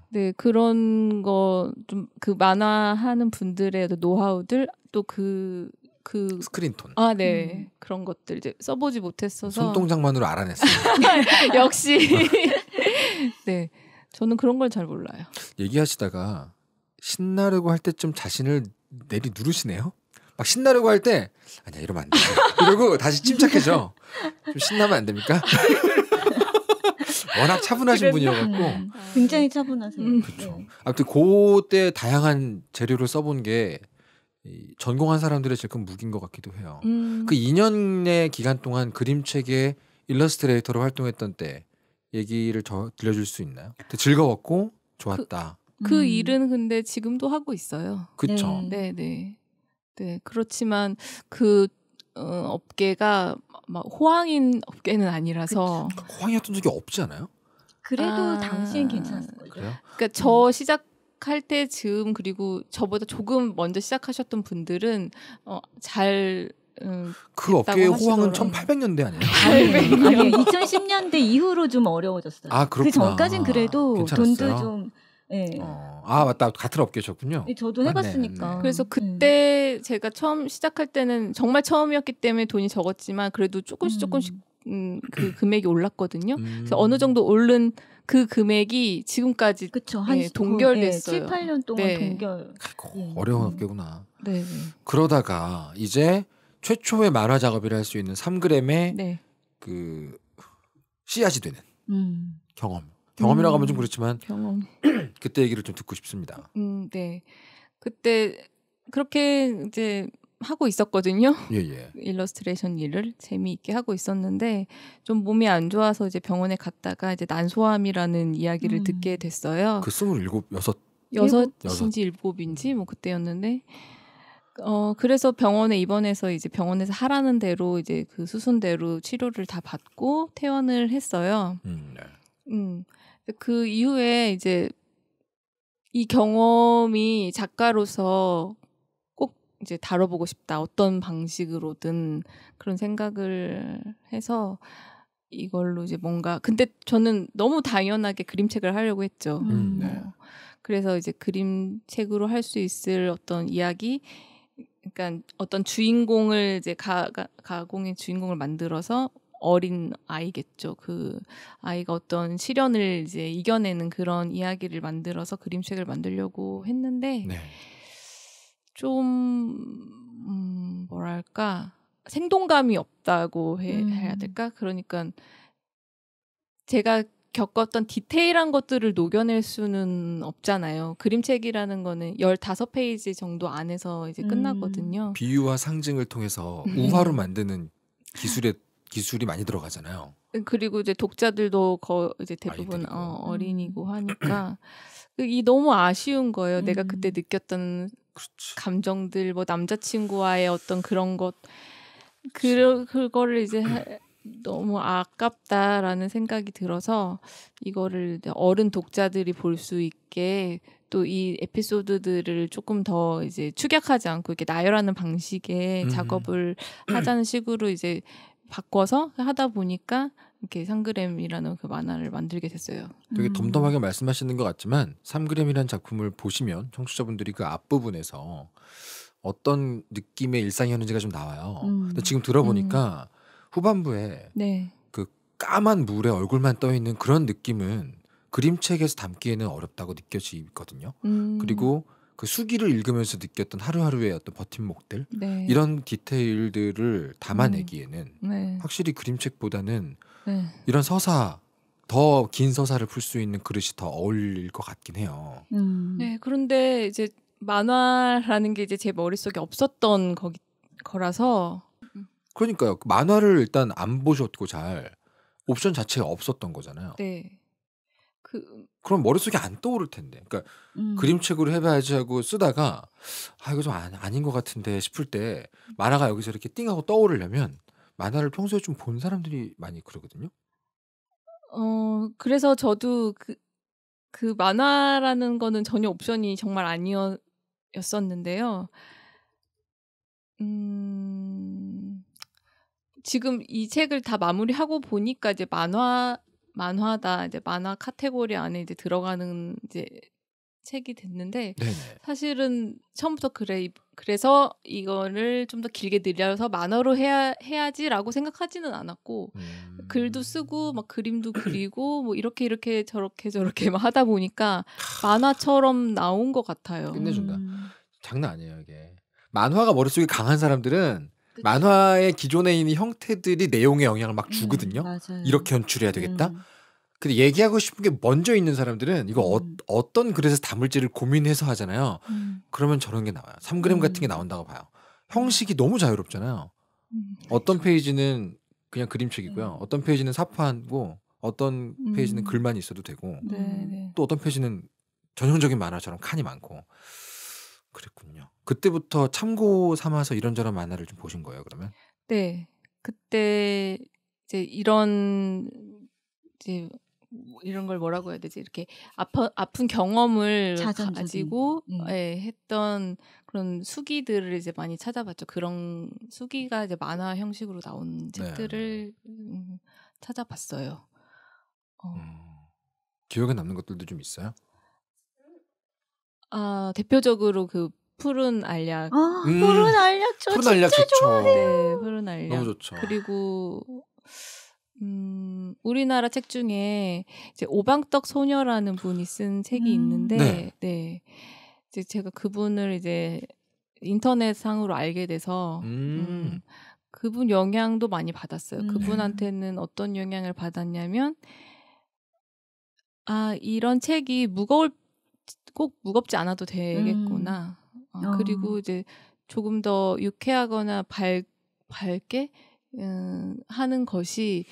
네 그런 거 좀 그 만화 하는 분들의 그 노하우들 또그 그, 그 스크린톤 아네 음. 그런 것들 이제 써보지 못했어서 손동작만으로 알아냈어요 <laughs> 역시 네 저는 그런 걸 잘 몰라요 얘기하시다가 신나려고 할 때쯤 자신을 내리 누르시네요 막 신나려고 할 때 아니야 이러면 안 돼. 이러고 다시 침착해져. 좀 신나면 안 됩니까? <laughs> 워낙 차분하신 분이어갖고 음, 아, 굉장히 차분하세요. 음. 그렇죠. 아무튼 그때 다양한 재료를 써본 게 전공한 사람들의 지금 무기인 것 같기도 해요. 음. 그 2년의 기간 동안 그림책의 일러스트레이터로 활동했던 때 얘기를 저 들려줄 수 있나요? 즐거웠고 그 좋았다. 그, 그 음. 일은 근데 지금도 하고 있어요. 그렇죠. 네, 네. 네. 네, 그렇지만 그 어, 업계가 막 호황인 업계는 아니라서 그러니까 호황이었던 적이 없지 않아요? 그래도 아... 당시엔 괜찮았어요. 그래요? 그러니까 저 음. 시작 할때 즈음 그리고 저보다 조금 먼저 시작하셨던 분들은 어, 잘 음, 그 업계의 호황은 1800년대 아니에요? 아니에요. 2010년대 이후로 좀 어려워졌어요. 아, 그 전까진 그래도 아, 돈도 좀 네. 어, 아 그 맞다 같은 업계 셨군요. 예, 네, 저도 해봤으니까. 그래서 음. 그때 네. 제가 처음 시작할 때는 정말 처음이었기 때문에 돈이 적었지만 그래도 조금씩 조금씩 음, 음 그 금액이 올랐거든요. 음. 그래서 어느 정도 오른 그 금액이 지금까지 그쵸, 예, 한 예, 동결됐어요. 예, 7, 8년 동안 네. 동결. 아이고, 그 어려운 음. 업계구나. 네. 그러다가 이제 최초의 만화 작업이라 할 수 있는 3g의 네. 그 씨앗이 되는 음. 경험. 경험이라고 하면 음, 좀 그렇지만 경험. <clears throat> 그때 얘기를 좀 듣고 싶습니다. 음, 네. 그때 그렇게 이제 하고 있었거든요. 예, 예. <laughs> 일러스트레이션 일을 재미있게 하고 있었는데 좀 몸이 안 좋아서 이제 병원에 갔다가 이제 난소암이라는 이야기를 음. 듣게 됐어요. 그 스물일곱 인지7인지뭐 음. 그때였는데 어 그래서 병원에 입원해서 이제 병원에서 하라는 대로 이제 그 수순대로 치료를 다 받고 퇴원을 했어요. 음. 네. 음. 그 이후에 이제 이 경험이 작가로서 꼭 이제 다뤄보고 싶다. 어떤 방식으로든 그런 생각을 해서 이걸로 이제 뭔가 근데 저는 너무 당연하게 그림책을 하려고 했죠. 음, 어, 네. 그래서 이제 그림책으로 할 수 있을 어떤 이야기 그러니까 어떤 주인공을 이제 가, 가, 가공의 주인공을 만들어서 어린 아이겠죠. 그 아이가 어떤 시련을 이제 이겨내는 그런 이야기를 만들어서 그림책을 만들려고 했는데 네. 좀 음, 뭐랄까 생동감이 없다고 해, 음. 해야 될까? 그러니까 제가 겪었던 디테일한 것들을 녹여낼 수는 없잖아요. 그림책이라는 거는 1 5 페이지 정도 안에서 이제 음. 끝나거든요. 음. 비유와 상징을 통해서 음. 우화로 만드는 기술의 기술이 많이 들어가잖아요. 음, 그리고 이제 독자들도 거 이제 대부분 어, 음. 어린이고 하니까 그 이 너무 아쉬운 거예요. 음. 내가 그때 느꼈던 그렇지. 감정들 뭐 남자친구와의 어떤 그런 것 그, 그거를 이제 너무 아깝다라는 생각이 들어서 이거를 어른 독자들이 볼 수 있게 또 이 에피소드들을 조금 더 이제 축약하지 않고 이렇게 나열하는 방식의 음. 작업을 하자는 식으로 이제 바꿔서 하다 보니까 이렇게 3그램이라는 그 만화를 만들게 됐어요. 되게 음. 덤덤하게 말씀하시는 것 같지만 3그램이라는 작품을 보시면 청취자분들이 그 앞부분에서 어떤 느낌의 일상이었는지가 좀 나와요. 음. 근데 지금 들어보니까 음. 후반부에 네. 그 까만 물에 얼굴만 떠 있는 그런 느낌은 그림책에서 담기에는 어렵다고 느껴지거든요. 음. 그리고 그 수기를 읽으면서 느꼈던 하루하루의 어떤 버팀목들 네. 이런 디테일들을 담아내기에는 음. 네. 확실히 그림책보다는 네. 이런 서사 더 긴 서사를 풀 수 있는 그릇이 더 어울릴 것 같긴 해요. 음. 네, 그런데 이제 만화라는 게 이제 제 머릿속에 없었던 거기, 거라서 그러니까요. 그 만화를 일단 안 보셨고 잘 옵션 자체가 없었던 거잖아요. 네. 그 그럼 머릿속에 안 떠오를 텐데. 그러니까 음. 그림책으로 해봐야지 하고 쓰다가 아 이거 좀 아, 아닌 것 같은데 싶을 때 만화가 여기서 이렇게 띵하고 떠오르려면 만화를 평소에 좀 본 사람들이 많이 그러거든요. 어 그래서 저도 그, 그 만화라는 거는 전혀 옵션이 정말 아니었었는데요. 음 지금 이 책을 다 마무리하고 보니까 이제 만화 만화다 이제 만화 카테고리 안에 이제 들어가는 이제 책이 됐는데 네네. 사실은 처음부터 그래 그래서 이거를 좀 더 길게 늘려서 만화로 해야 해야지라고 생각하지는 않았고 음. 글도 쓰고 음. 막 그림도 그리고 뭐 이렇게 이렇게 저렇게 저렇게 막 하다 보니까 만화처럼 나온 것 같아요. 끝내준다. 음. 장난 아니에요 이게. 만화가 머릿속에 강한 사람들은 그쵸. 만화의 기존에 있는 형태들이 내용에 영향을 막 음, 주거든요. 음, 이렇게 연출해야 되겠다. 음. 근데 얘기하고 싶은 게 먼저 있는 사람들은 이거 어, 음. 어, 떤 글에서 담을지를 고민해서 하잖아요. 음. 그러면 저런 게 나와요. 3그램 같은 게 음. 나온다고 봐요. 형식이 너무 자유롭잖아요. 어떤 페이지는 그냥 그림책이고요. 어떤 페이지는 사파고 어떤 페이지는 글만 있어도 되고 네, 네. 또 어떤 페이지는 전형적인 만화처럼 칸이 많고 그랬군요. 그때부터 참고 삼아서 이런저런 만화를 좀 보신 거예요, 그러면? 네. 그때 이제 이런 이제 이런 걸 뭐라고 해야 되지? 이렇게 아파, 아픈 경험을 자전적인. 가지고 음. 예, 했던 그런 수기들을 이제 많이 찾아봤죠. 그런 수기가 이제 만화 형식으로 나온 네, 네, 책들을 네. 음, 찾아봤어요. 어. 음. 기억에 남는 것들도 좀 있어요? 아, 대표적으로 그 푸른 알약. 아, 음. 푸른 알약 저 푸른 알약 좋죠. 아해 네, 푸른 알약. 너무 좋죠. 그리고 음, 우리나라 책 중에 이제 오방떡 소녀라는 분이 쓴 책이 음. 있는데 네. 네. 이제 제가 그분을 이제 인터넷상으로 알게 돼서 음. 음 그분 영향도 많이 받았어요. 음. 그분한테는 어떤 영향을 받았냐면 아, 이런 책이 무거울 꼭 무겁지 않아도 음. 되겠구나. 아, 어. 그리고 이제 조금 더 유쾌하거나 밝, 밝게 음, 하는 것이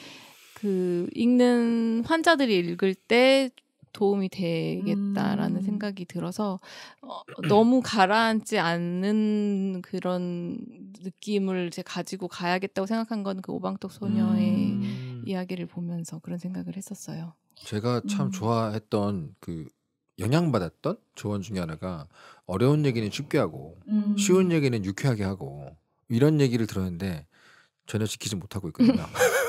그 읽는 환자들이 읽을 때 도움이 되겠다라는 음. 생각이 들어서 어, 너무 가라앉지 않는 그런 느낌을 제 가지고 가야겠다고 생각한 건 그 오방떡 소녀의 음. 이야기를 보면서 그런 생각을 했었어요. 제가 참 음. 좋아했던 그 영향받았던 조언 중에 하나가 어려운 얘기는 쉽게 하고 음. 쉬운 얘기는 유쾌하게 하고 이런 얘기를 들었는데 전혀 지키지 못하고 있거든요. 음.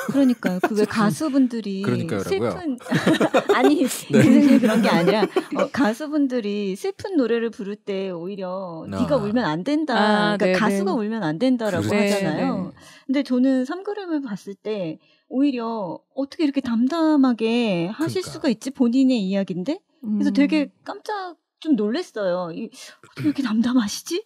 그러니까요. 그왜 <laughs> 가수분들이 그러니까요라고요. 슬픈 <laughs> 아니 네. 그 그런 게 아니라 어, 가수분들이 슬픈 노래를 부를 때 오히려 아. 네가 울면 안 된다. 아, 그러니까 네, 네. 가수가 울면 안 된다라고 그래. 그렇죠. 네, 하잖아요. 네네. 근데 저는 삼그램을 봤을 때 오히려 어떻게 이렇게 담담하게 하실 그러니까. 수가 있지 본인의 이야기인데 그래서 음. 되게 깜짝 좀 놀랐어요. 이, 어떻게 이렇게 담담하시지?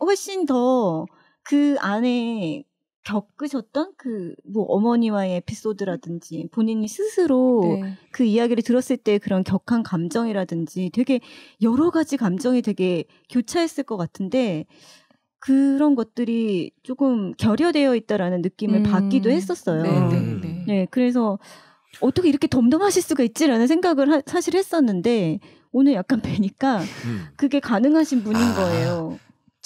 훨씬 더 그 안에 겪으셨던 그 뭐 어머니와의 에피소드라든지 본인이 스스로 네. 그 이야기를 들었을 때 그런 격한 감정이라든지 되게 여러 가지 감정이 되게 교차했을 것 같은데 그런 것들이 조금 결여되어 있다라는 느낌을 음. 받기도 했었어요. 네, 네, 네. 네, 그래서 어떻게 이렇게 덤덤하실 수가 있지라는 생각을 하, 사실 했었는데 오늘 약간 <laughs> 뵈니까 음. 그게 가능하신 분인 아. 거예요.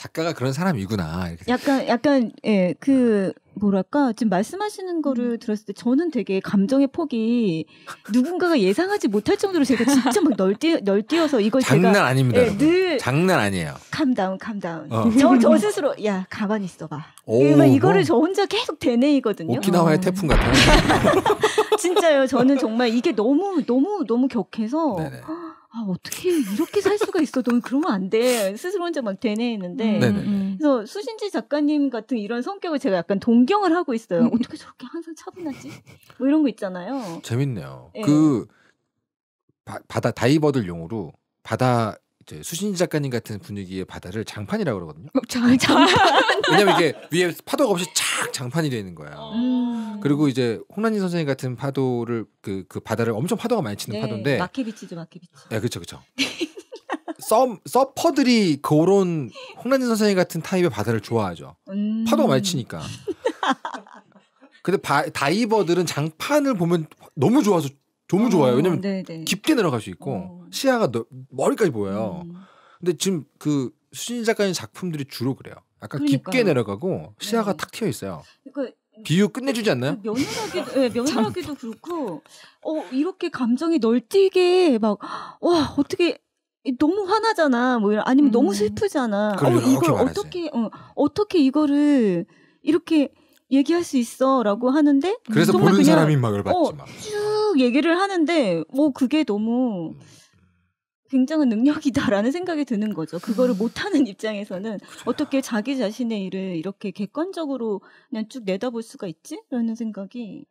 작가가 그런 사람이구나. 이렇게. 약간 약간 예그 뭐랄까 지금 말씀하시는 거를 음. 들었을 때 저는 되게 감정의 폭이 누군가가 예상하지 못할 정도로 제가 진짜 막 널뛰 널뛰어서 이걸 장난 제가 아닙니다. 예, 늘 장난 아니에요. 감다운 감다운. 저 저 스스로 야 가만히 있어봐. 오, 그 이거를 저 혼자 계속 되뇌이거든요. 오키나와의 어. 태풍 같아 <laughs> 진짜요. 저는 정말 이게 너무 너무 너무 격해서. 네네. 어떻게 이렇게 살 수가 있어? 넌 그러면 안 돼. 스스로 혼자 막 되뇌했는데. 음. 그래서 수신지 작가님 같은 이런 성격을 제가 약간 동경을 하고 있어요. 음. 어떻게 저렇게 항상 차분하지? 뭐 이런 거 있잖아요. 재밌네요. 네. 그 바, 바다 다이버들 용으로 바다 이제 수신지 작가님 같은 분위기의 바다를 장판이라고 그러거든요. 어, 장, 네. 장판. <laughs> 왜냐면 이게 위에 파도가 없이 착 장판이 되어 있는 거야. 어. 음. 그리고 이제 홍란희 선생님 같은 파도를 그그 그 바다를 엄청 파도가 많이 치는 네, 파도인데 마케비치죠, 마케비치. 네, 그렇그렇 서, 서퍼들이 그런 홍란희 선생님 같은 타입의 바다를 좋아하죠. 음. 파도가 많이 치니까. 근데 바, 다이버들은 장판을 보면 너무 좋아서 너무 좋아요. 왜냐면 어, 깊게 내려갈 수 있고 어. 시야가 너, 머리까지 보여요. 음. 근데 지금 그 수진 작가님 작품들이 주로 그래요. 약간 그러니까요. 깊게 내려가고 시야가 네. 탁 튀어 있어요. 그러니까 비유 끝내주지 그 않나요? 그 명연하기도, 네, 명연하기도 <laughs> 그렇고, 어, 이렇게 감정이 널뛰게 막, 와, 어떻게, 너무 화나잖아. 뭐, 이런, 아니면 음. 너무 슬프잖아. 어, 이걸 어떻게, 어, 어떻게 이거를 이렇게 얘기할 수 있어라고 하는데 그래서 정말 보는 그냥, 사람이 막을 어, 받지 어, 쭉 얘기를 하는데 뭐 그게 너무 굉장한 능력이다라는 생각이 드는 거죠. 그거를 음. 못하는 입장에서는 그쵸. 어떻게 자기 자신의 일을 이렇게 객관적으로 그냥 쭉 내다볼 수가 있지?라는 생각이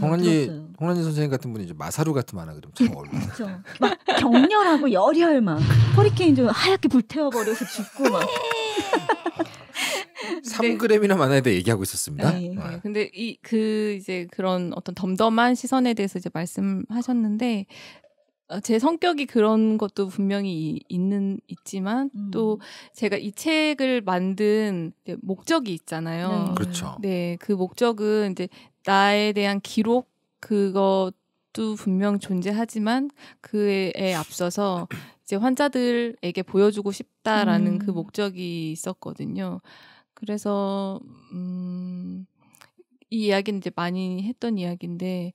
홍란이 음, 홍란이 선생님 같은 분이 이제 마사루 같은 만화 그림 참어울 그렇죠. 막 격렬하고 열혈 막 허리케인 좀 하얗게 불태워 버려서 죽고 막. <laughs> 3g이나 많아야 돼 얘기하고 있었습니다. 네, 네. 네. 근데 이 그 이제 그런 어떤 덤덤한 시선에 대해서 이제 말씀하셨는데 어, 제 성격이 그런 것도 분명히 있는 있지만 음. 또 제가 이 책을 만든 목적이 있잖아요. 네. 그렇죠. 네, 그 목적은 이제 나에 대한 기록 그것 도 분명 존재하지만 그에 앞서서 이제 환자들에게 보여주고 싶다라는 그 음. 그 목적이 있었거든요. 그래서 음, 이 이야기는 이제 많이 했던 이야기인데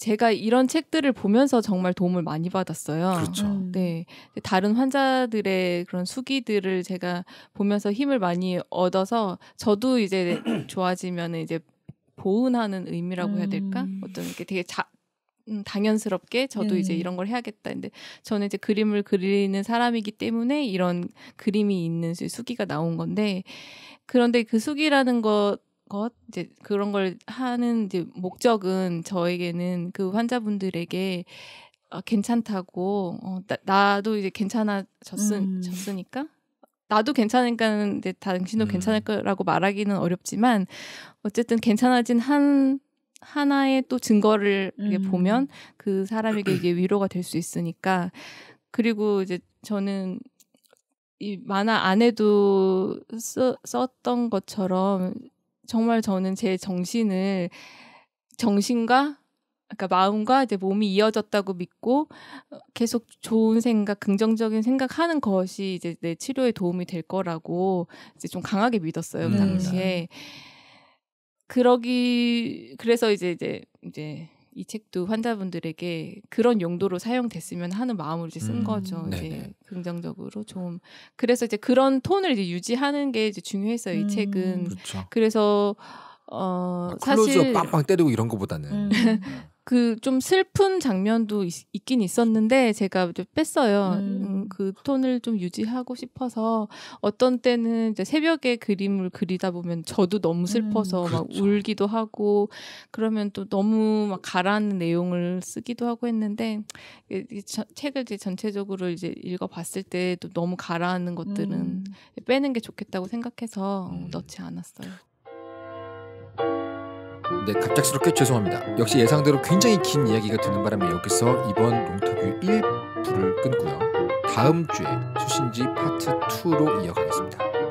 제가 이런 책들을 보면서 정말 도움을 많이 받았어요. 그렇죠. 음. 네. 다른 환자들의 그런 수기들을 제가 보면서 힘을 많이 얻어서 저도 이제 <clears throat> 좋아지면 이제 보은하는 의미라고 해야 될까? 음. 어떤 이렇게 되게 자, 음, 당연스럽게 저도 음. 이제 네. 이런 걸 해야겠다. 근데 저는 이제 그림을 그리는 사람이기 때문에 이런 그림이 있는 수기가 나온 건데 그런데 그 숙이라는 것, 것 이제 그런 걸 하는 이제 목적은 저에게는 그 환자분들에게 어, 괜찮다고 어, 나, 도 이제 괜찮아졌으니까 음. 나도 괜찮으니까 이제 당신도 음. 괜찮을 거라고 말하기는 어렵지만 어쨌든 괜찮아진 한 하나의 또 증거를 음. 보면 그 사람에게 이게 위로가 될 수 있으니까 그리고 이제 저는 이 만화 안에도 쓰, 썼던 것처럼 정말 저는 제 정신을 정신과 그러니까 마음과 이제 몸이 이어졌다고 믿고 계속 좋은 생각, 긍정적인 생각하는 것이 이제 내 치료에 도움이 될 거라고 이제 좀 강하게 믿었어요 그 음. 당시에. 음. 그러기 그래서 이제 이제 이제 이 책도 환자분들에게 그런 용도로 사용됐으면 하는 마음으로 이제 쓴 음, 거죠. 음, 이제 네. 긍정적으로 좀 그래서 이제 그런 톤을 이제 유지하는 게 이제 중요했어요. 이 음, 책은 그렇 그래서 어 아, 사실 빵빵 때리고 이런 거보다는 음. 네. <laughs> 그좀 슬픈 장면도 있, 긴 있었는데 제가 좀 뺐어요. 음. 음, 그 톤을 좀 유지하고 싶어서 어떤 때는 이제 새벽에 그림을 그리다 보면 저도 너무 슬퍼서 음, 그렇죠. 막 울기도 하고 그러면 또 너무 막 가라앉는 내용을 쓰기도 하고 했는데 이, 책을 이제 전체적으로 이제 읽어봤을 때도 너무 가라앉는 것들은 음. 빼는 게 좋겠다고 생각해서 음. 넣지 않았어요. 네, 갑작스럽게 죄송합니다. 역시 예상대로 굉장히 긴 이야기가 되는 바람에 여기서 이번 롱터뷰 1부를 끊고요. 다음 주에 수신지 파트 2로 이어가겠습니다.